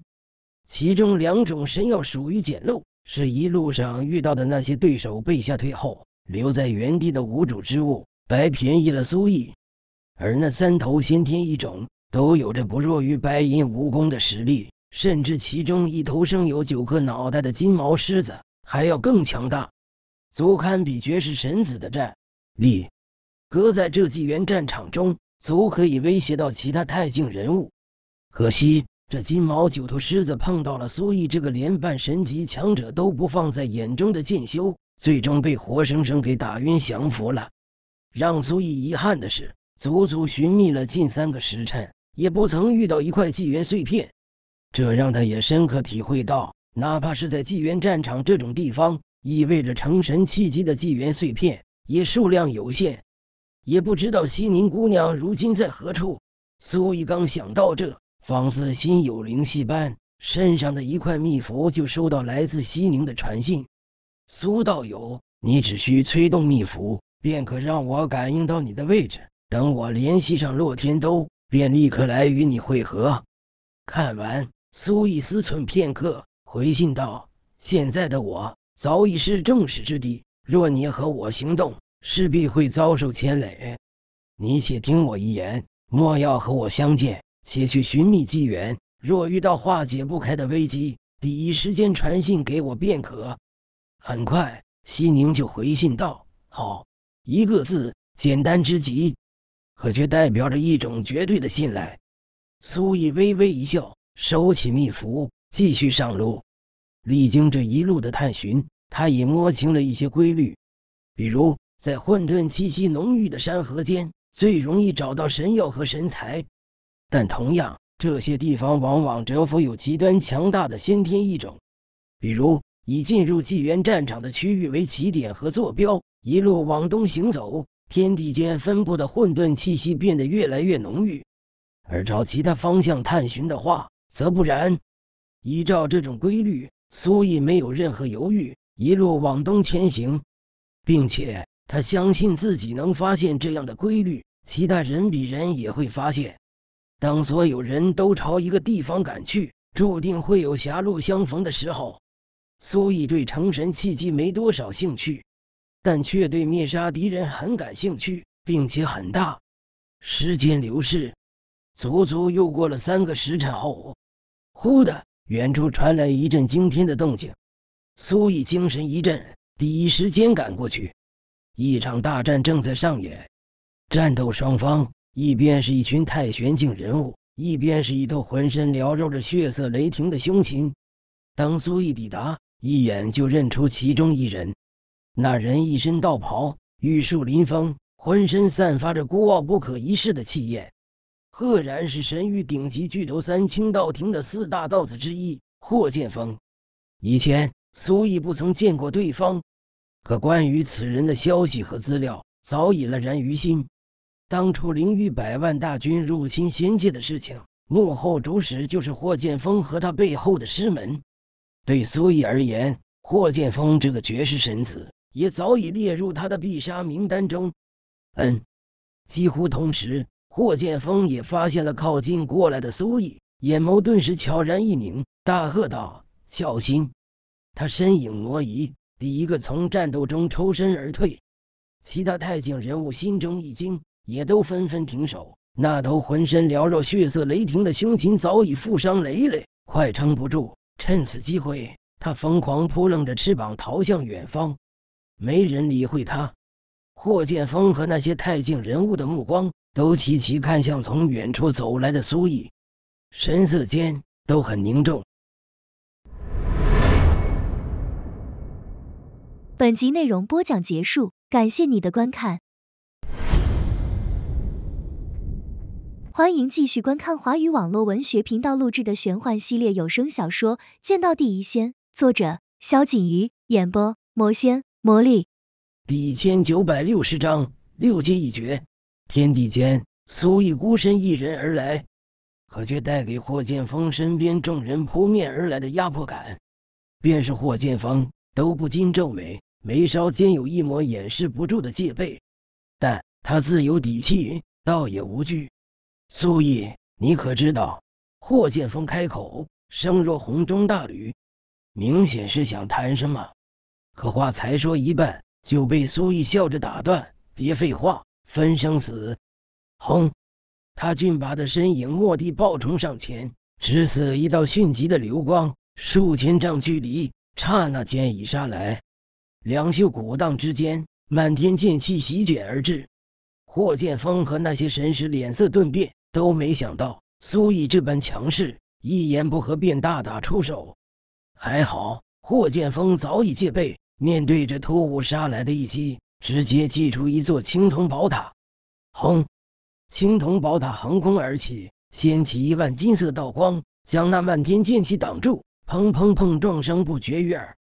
其中两种神药属于简陋，是一路上遇到的那些对手被吓退后留在原地的无主之物，白便宜了苏毅。而那三头先天异种都有着不弱于白银蜈蚣的实力，甚至其中一头生有九颗脑袋的金毛狮子还要更强大，足堪比绝世神子的战力，搁在这纪元战场中，足可以威胁到其他太境人物。可惜。这金毛九头狮子碰到了苏毅这个连半神级强者都不放在眼中的剑修，最终被活生生给打晕降服了。让苏毅遗憾的是，足足寻觅了近三个时辰，也不曾遇到一块纪元碎片。这让他也深刻体会到，哪怕是在纪元战场这种地方，意味着成神契机的纪元碎片也数量有限。也不知道西宁姑娘如今在何处。苏毅刚想到这，仿似心有灵犀般，身上的一块秘符就收到来自西宁的传信。苏道友，你只需催动秘符，便可让我感应到你的位置。等我联系上洛天都，便立刻来与你会合。看完，苏毅思忖片刻，回信道：“现在的我早已是众矢之的，若你和我行动，势必会遭受牵累。你且听我一言，莫要和我相见。”且去寻觅机缘，若遇到化解不开的危机，第一时间传信给我便可。很快，西宁就回信道：“好。”一个字，简单之极，可却代表着一种绝对的信赖。苏毅微微一笑，收起秘符，继续上路。历经这一路的探寻，他已摸清了一些规律，比如在混沌气息浓郁的山河间，最容易找到神药和神材。但同样，这些地方往往蛰伏有极端强大的先天异种。比如，以进入纪元战场的区域为起点和坐标，一路往东行走，天地间分布的混沌气息变得越来越浓郁；而朝其他方向探寻的话，则不然。依照这种规律，苏毅没有任何犹豫，一路往东前行，并且他相信自己能发现这样的规律，其他人比人也会发现。当所有人都朝一个地方赶去，注定会有狭路相逢的时候。苏毅对成神契机没多少兴趣，但却对灭杀敌人很感兴趣，并且很大。时间流逝，足足又过了三个时辰后，忽的，远处传来一阵惊天的动静。苏毅精神一振，第一时间赶过去。一场大战正在上演，战斗双方。一边是一群太玄境人物，一边是一头浑身缭绕着血色雷霆的凶禽。当苏毅抵达，一眼就认出其中一人。那人一身道袍，玉树临风，浑身散发着孤傲不可一世的气焰，赫然是神域顶级巨头三清道庭的四大道子之一霍剑锋。以前苏毅不曾见过对方，可关于此人的消息和资料早已了然于心。当初灵域百万大军入侵仙界的事情，幕后主使就是霍剑锋和他背后的师门。对苏毅而言，霍剑锋这个绝世神子也早已列入他的必杀名单中。嗯，几乎同时，霍剑锋也发现了靠近过来的苏毅，眼眸顿时悄然一凝，大喝道：“小心！”他身影挪移，第一个从战斗中抽身而退。其他太境人物心中一惊。也都纷纷停手。那头浑身缭绕血色雷霆的凶禽早已负伤累累，快撑不住。趁此机会，他疯狂扑棱着翅膀逃向远方。没人理会他。霍剑锋和那些太境人物的目光都齐齐看向从远处走来的苏毅，神色间都很凝重。本集内容播讲结束，感谢你的观看。欢迎继续观看华语网络文学频道录制的玄幻系列有声小说《剑道第一仙》，作者：萧锦瑜，演播：魔仙魔力。第一千九百六十章：六阶一绝。天地间，苏御孤身一人而来，可却带给霍剑锋身边众人扑面而来的压迫感，便是霍剑锋都不禁皱眉，眉梢间有一抹掩饰不住的戒备。但他自有底气，倒也无惧。苏毅，你可知道？霍剑锋开口，声若洪钟大吕，明显是想谈什么。可话才说一半，就被苏毅笑着打断：“别废话，分生死！”轰！他俊拔的身影蓦地暴冲上前，直刺一道迅疾的流光，数千丈距离，刹那间已杀来。两袖鼓荡之间，漫天剑气席卷而至。霍剑锋和那些神使脸色顿变。都没想到苏毅这般强势，一言不合便大打出手。还好霍剑锋早已戒备，面对着突兀杀来的一击，直接祭出一座青铜宝塔。轰！青铜宝塔横空而起，掀起一万金色道光，将那漫天剑气挡住。砰砰碰撞声不绝于耳，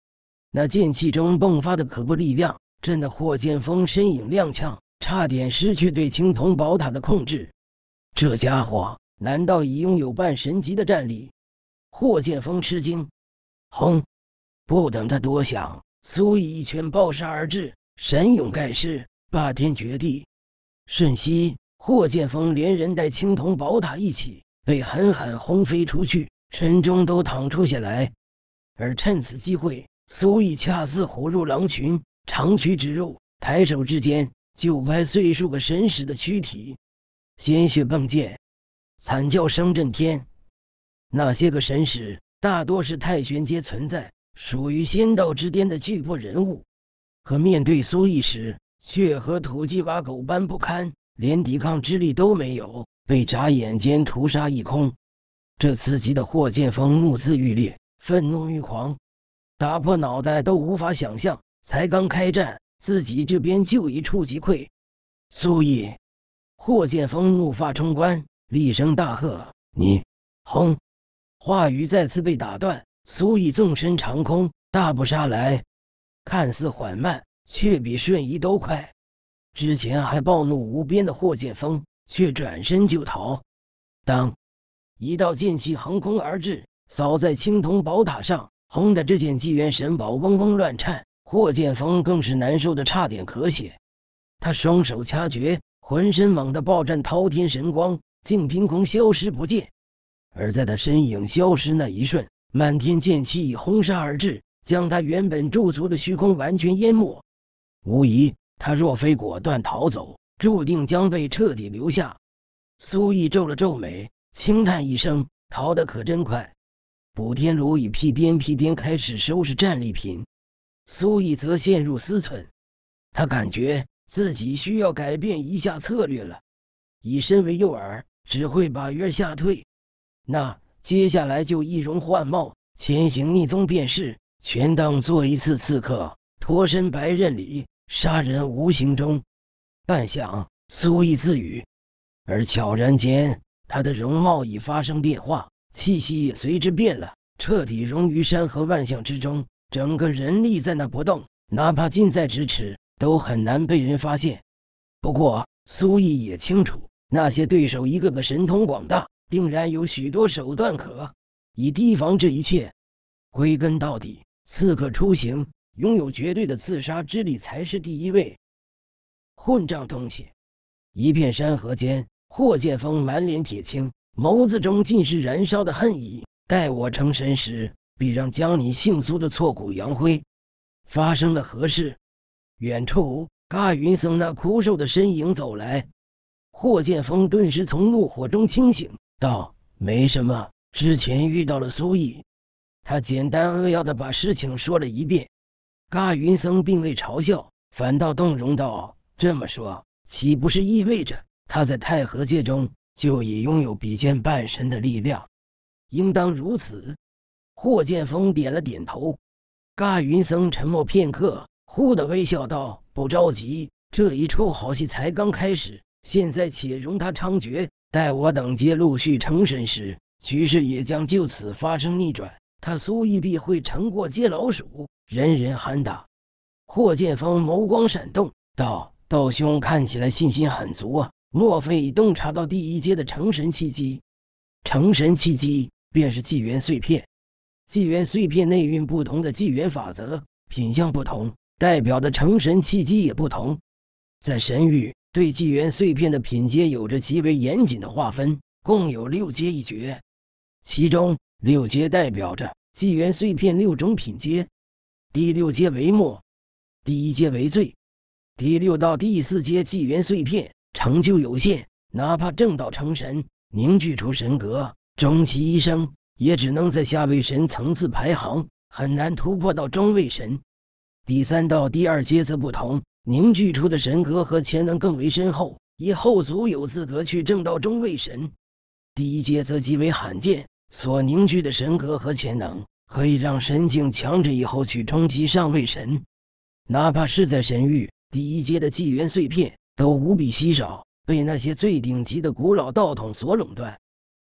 那剑气中迸发的可怖力量，震得霍剑锋身影踉跄，差点失去对青铜宝塔的控制。这家伙难道已拥有半神级的战力？霍剑锋吃惊，轰！不等他多想，苏以一拳爆杀而至，神勇盖世，霸天绝地。瞬息，霍剑锋连人带青铜宝塔一起被狠狠轰飞出去，身中都淌出血来。而趁此机会，苏以恰似虎入狼群，长驱直入，抬手之间就掰碎数个神使的躯体。鲜血迸溅，惨叫声震天。那些个神使大多是太玄阶存在，属于仙道之巅的巨魄人物，可面对苏毅时，却和土鸡瓦狗般不堪，连抵抗之力都没有，被眨眼间屠杀一空。这刺激的霍剑锋目自欲裂，愤怒欲狂，打破脑袋都无法想象，才刚开战，自己这边就一触即溃。苏毅。霍剑锋怒发冲冠，厉声大喝：“你！”轰，话语再次被打断。苏毅纵身长空，大步杀来，看似缓慢，却比瞬移都快。之前还暴怒无边的霍剑锋，却转身就逃。当，一道剑气横空而至，扫在青铜宝塔上，轰的这件纪元神宝嗡嗡乱颤。霍剑锋更是难受的差点咳血，他双手掐诀。浑身猛地爆绽滔天神光，竟凭空消失不见。而在他身影消失那一瞬，漫天剑气轰杀而至，将他原本驻足的虚空完全淹没。无疑，他若非果断逃走，注定将被彻底留下。苏毅皱了皱眉，轻叹一声：“逃得可真快。”补天炉已屁颠屁颠开始收拾战利品，苏毅则陷入思忖。他感觉。自己需要改变一下策略了，以身为诱饵只会把鱼儿吓退。那接下来就易容换貌，潜行匿踪便是，全当做一次刺客，脱身白刃里杀人无形中。半晌，苏艺自语，而悄然间，他的容貌已发生变化，气息也随之变了，彻底融于山河万象之中。整个人立在那不动，哪怕近在咫尺。都很难被人发现。不过苏毅也清楚，那些对手一个个神通广大，定然有许多手段可以提防这一切。归根到底，刺客出行，拥有绝对的刺杀之力才是第一位。混账东西！一片山河间，霍剑锋满脸铁青，眸子中尽是燃烧的恨意。待我成神时，必让将你姓苏的挫骨扬灰！发生了何事？远处，嘎云僧那枯瘦的身影走来。霍剑锋顿时从怒火中清醒，道：“没什么，之前遇到了苏毅。”他简单扼要的把事情说了一遍。嘎云僧并未嘲笑，反倒动容道：“这么说，岂不是意味着他在太和界中就已拥有比肩半神的力量？应当如此。”霍剑锋点了点头。嘎云僧沉默片刻。忽地微笑道：“不着急，这一出好戏才刚开始。现在且容他猖獗，待我等皆陆续成神时，局势也将就此发生逆转。他苏御必会成过街老鼠，人人喊打。”霍剑锋眸光闪动道：“道兄看起来信心很足啊，莫非已洞察到第一阶的成神契机？成神契机便是纪元碎片，纪元碎片内蕴不同的纪元法则，品相不同。”代表的成神契机也不同，在神域对纪元碎片的品阶有着极为严谨的划分，共有六阶一绝。其中六阶代表着纪元碎片六种品阶，第六阶为末，第一阶为最。第六到第四阶纪元碎片成就有限，哪怕正道成神，凝聚出神格，终其一生也只能在下位神层次排行，很难突破到中位神。第三到第二阶则不同，凝聚出的神格和潜能更为深厚，以后足有资格去正道中位神。第一阶则极为罕见，所凝聚的神格和潜能可以让神境强者以后去冲击上位神。哪怕是在神域，第一阶的纪元碎片都无比稀少，被那些最顶级的古老道统所垄断。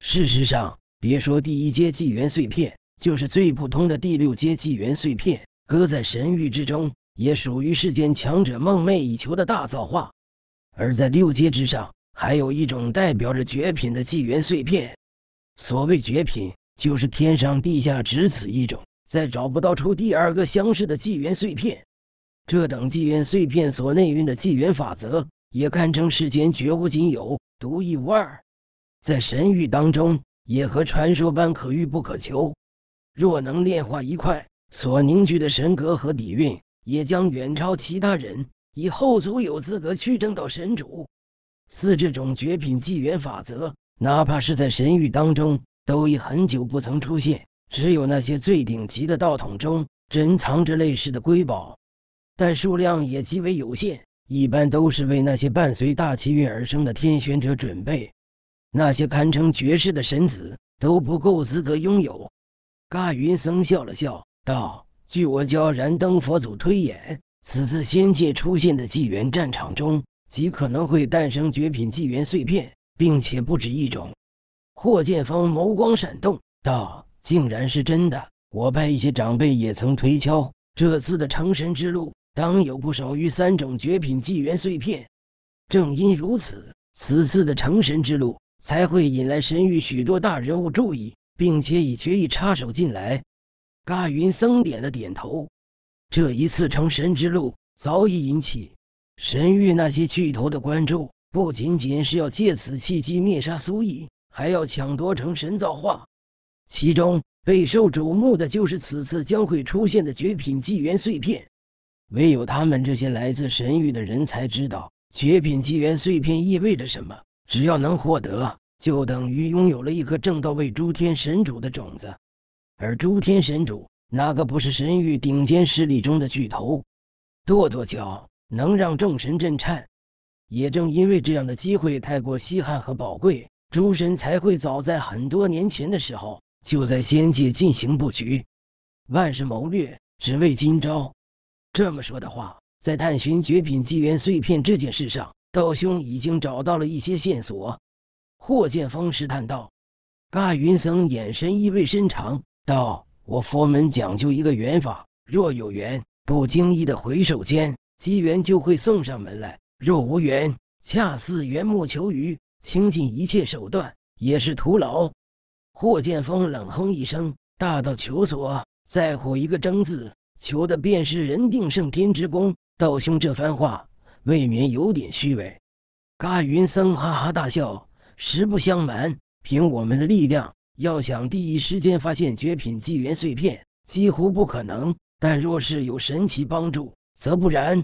事实上，别说第一阶纪元碎片，就是最普通的第六阶纪元碎片。搁在神域之中，也属于世间强者梦寐以求的大造化；而在六阶之上，还有一种代表着绝品的纪元碎片。所谓绝品，就是天上地下只此一种，再找不到出第二个相似的纪元碎片。这等纪元碎片所内蕴的纪元法则，也堪称世间绝无仅有、独一无二。在神域当中，也和传说般可遇不可求。若能炼化一块，所凝聚的神格和底蕴，也将远超其他人。以后族有资格去争到神主。四，这种绝品纪元法则，哪怕是在神域当中，都已很久不曾出现。只有那些最顶级的道统中珍藏着类似的瑰宝，但数量也极为有限，一般都是为那些伴随大气运而生的天选者准备。那些堪称绝世的神子都不够资格拥有。嘎云僧笑了笑。道：“据我教燃灯佛祖推演，此次仙界出现的纪元战场中，极可能会诞生绝品纪元碎片，并且不止一种。”霍剑锋眸光闪动道：“竟然是真的！我派一些长辈也曾推敲，这次的成神之路，当有不少于三种绝品纪元碎片。正因如此，此次的成神之路才会引来神域许多大人物注意，并且以决议插手进来。”嘎云僧点了点头。这一次成神之路早已引起神域那些巨头的关注，不仅仅是要借此契机灭杀苏仪，还要抢夺成神造化。其中备受瞩目的就是此次将会出现的绝品纪元碎片。唯有他们这些来自神域的人才知道，绝品纪元碎片意味着什么。只要能获得，就等于拥有了一颗正道位诸天神主的种子。而诸天神主哪个不是神域顶尖势力中的巨头？跺跺脚能让众神震颤。也正因为这样的机会太过稀罕和宝贵，诸神才会早在很多年前的时候就在仙界进行布局。万事谋略，只为今朝。这么说的话，在探寻绝品纪元碎片这件事上，道兄已经找到了一些线索。”霍剑锋试探道。嘎云僧眼神意味深长。道我佛门讲究一个缘法，若有缘，不经意的回首间，机缘就会送上门来；若无缘，恰似缘木求鱼，倾尽一切手段也是徒劳。霍剑锋冷哼一声：“大道求索，在乎一个争字，求的便是人定胜天之功。”道兄这番话未免有点虚伪。嘎云僧哈哈大笑：“实不相瞒，凭我们的力量。”要想第一时间发现绝品纪元碎片，几乎不可能。但若是有神奇帮助，则不然。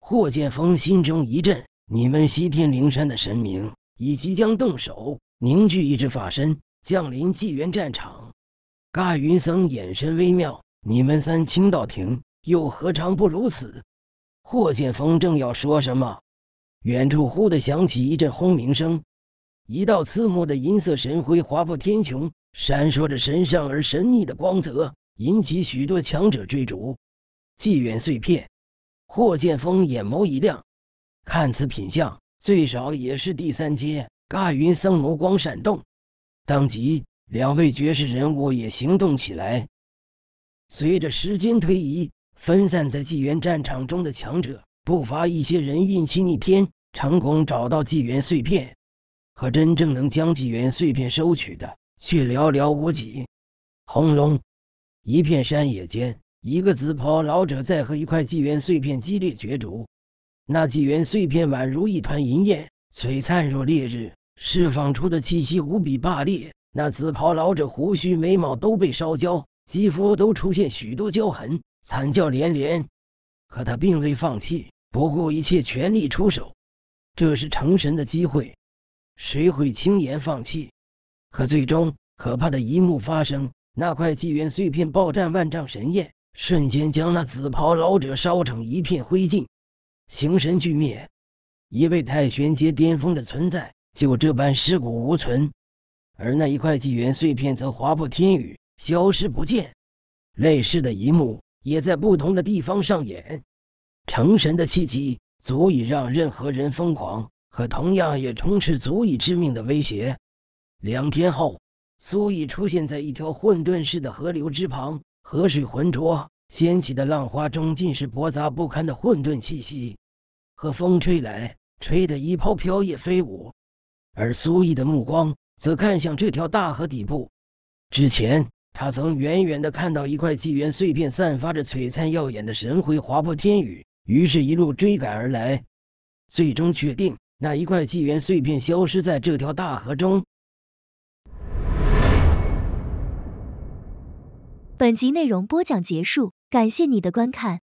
霍剑锋心中一震：“你们西天灵山的神明已即将动手，凝聚一只法身降临纪元战场。”嘎云僧眼神微妙：“你们三清道庭又何尝不如此？”霍剑锋正要说什么，远处忽地响起一阵轰鸣声。一道刺目的银色神辉划破天穹，闪烁着神圣而神秘的光泽，引起许多强者追逐。纪元碎片，霍剑锋眼眸一亮，看此品相，最少也是第三阶。嘎云僧眸光闪动，当即，两位绝世人物也行动起来。随着时间推移，分散在纪元战场中的强者，不乏一些人运气逆天，成功找到纪元碎片。可真正能将纪元碎片收取的却寥寥无几。轰隆！一片山野间，一个紫袍老者在和一块纪元碎片激烈角逐。那纪元碎片宛如一团银焰，璀璨若烈日，释放出的气息无比霸烈。那紫袍老者胡须、眉毛都被烧焦，肌肤都出现许多焦痕，惨叫连连。可他并未放弃，不顾一切全力出手。这是成神的机会。谁会轻言放弃？可最终，可怕的一幕发生：那块纪元碎片爆炸万丈神焰，瞬间将那紫袍老者烧成一片灰烬，形神俱灭。一位太玄阶巅峰的存在，就这般尸骨无存。而那一块纪元碎片，则划破天宇，消失不见。类似的一幕，也在不同的地方上演。成神的契机，足以让任何人疯狂。可同样也充斥足以致命的威胁。两天后，苏毅出现在一条混沌式的河流之旁，河水浑浊，掀起的浪花中尽是驳杂不堪的混沌气息。和风吹来，吹得一泡飘叶飞舞。而苏毅的目光则看向这条大河底部。之前，他曾远远地看到一块纪元碎片散发着璀璨耀眼的神辉，划破天宇，于是一路追赶而来，最终确定。那一块纪元碎片消失在这条大河中。本集内容播讲结束，感谢你的观看。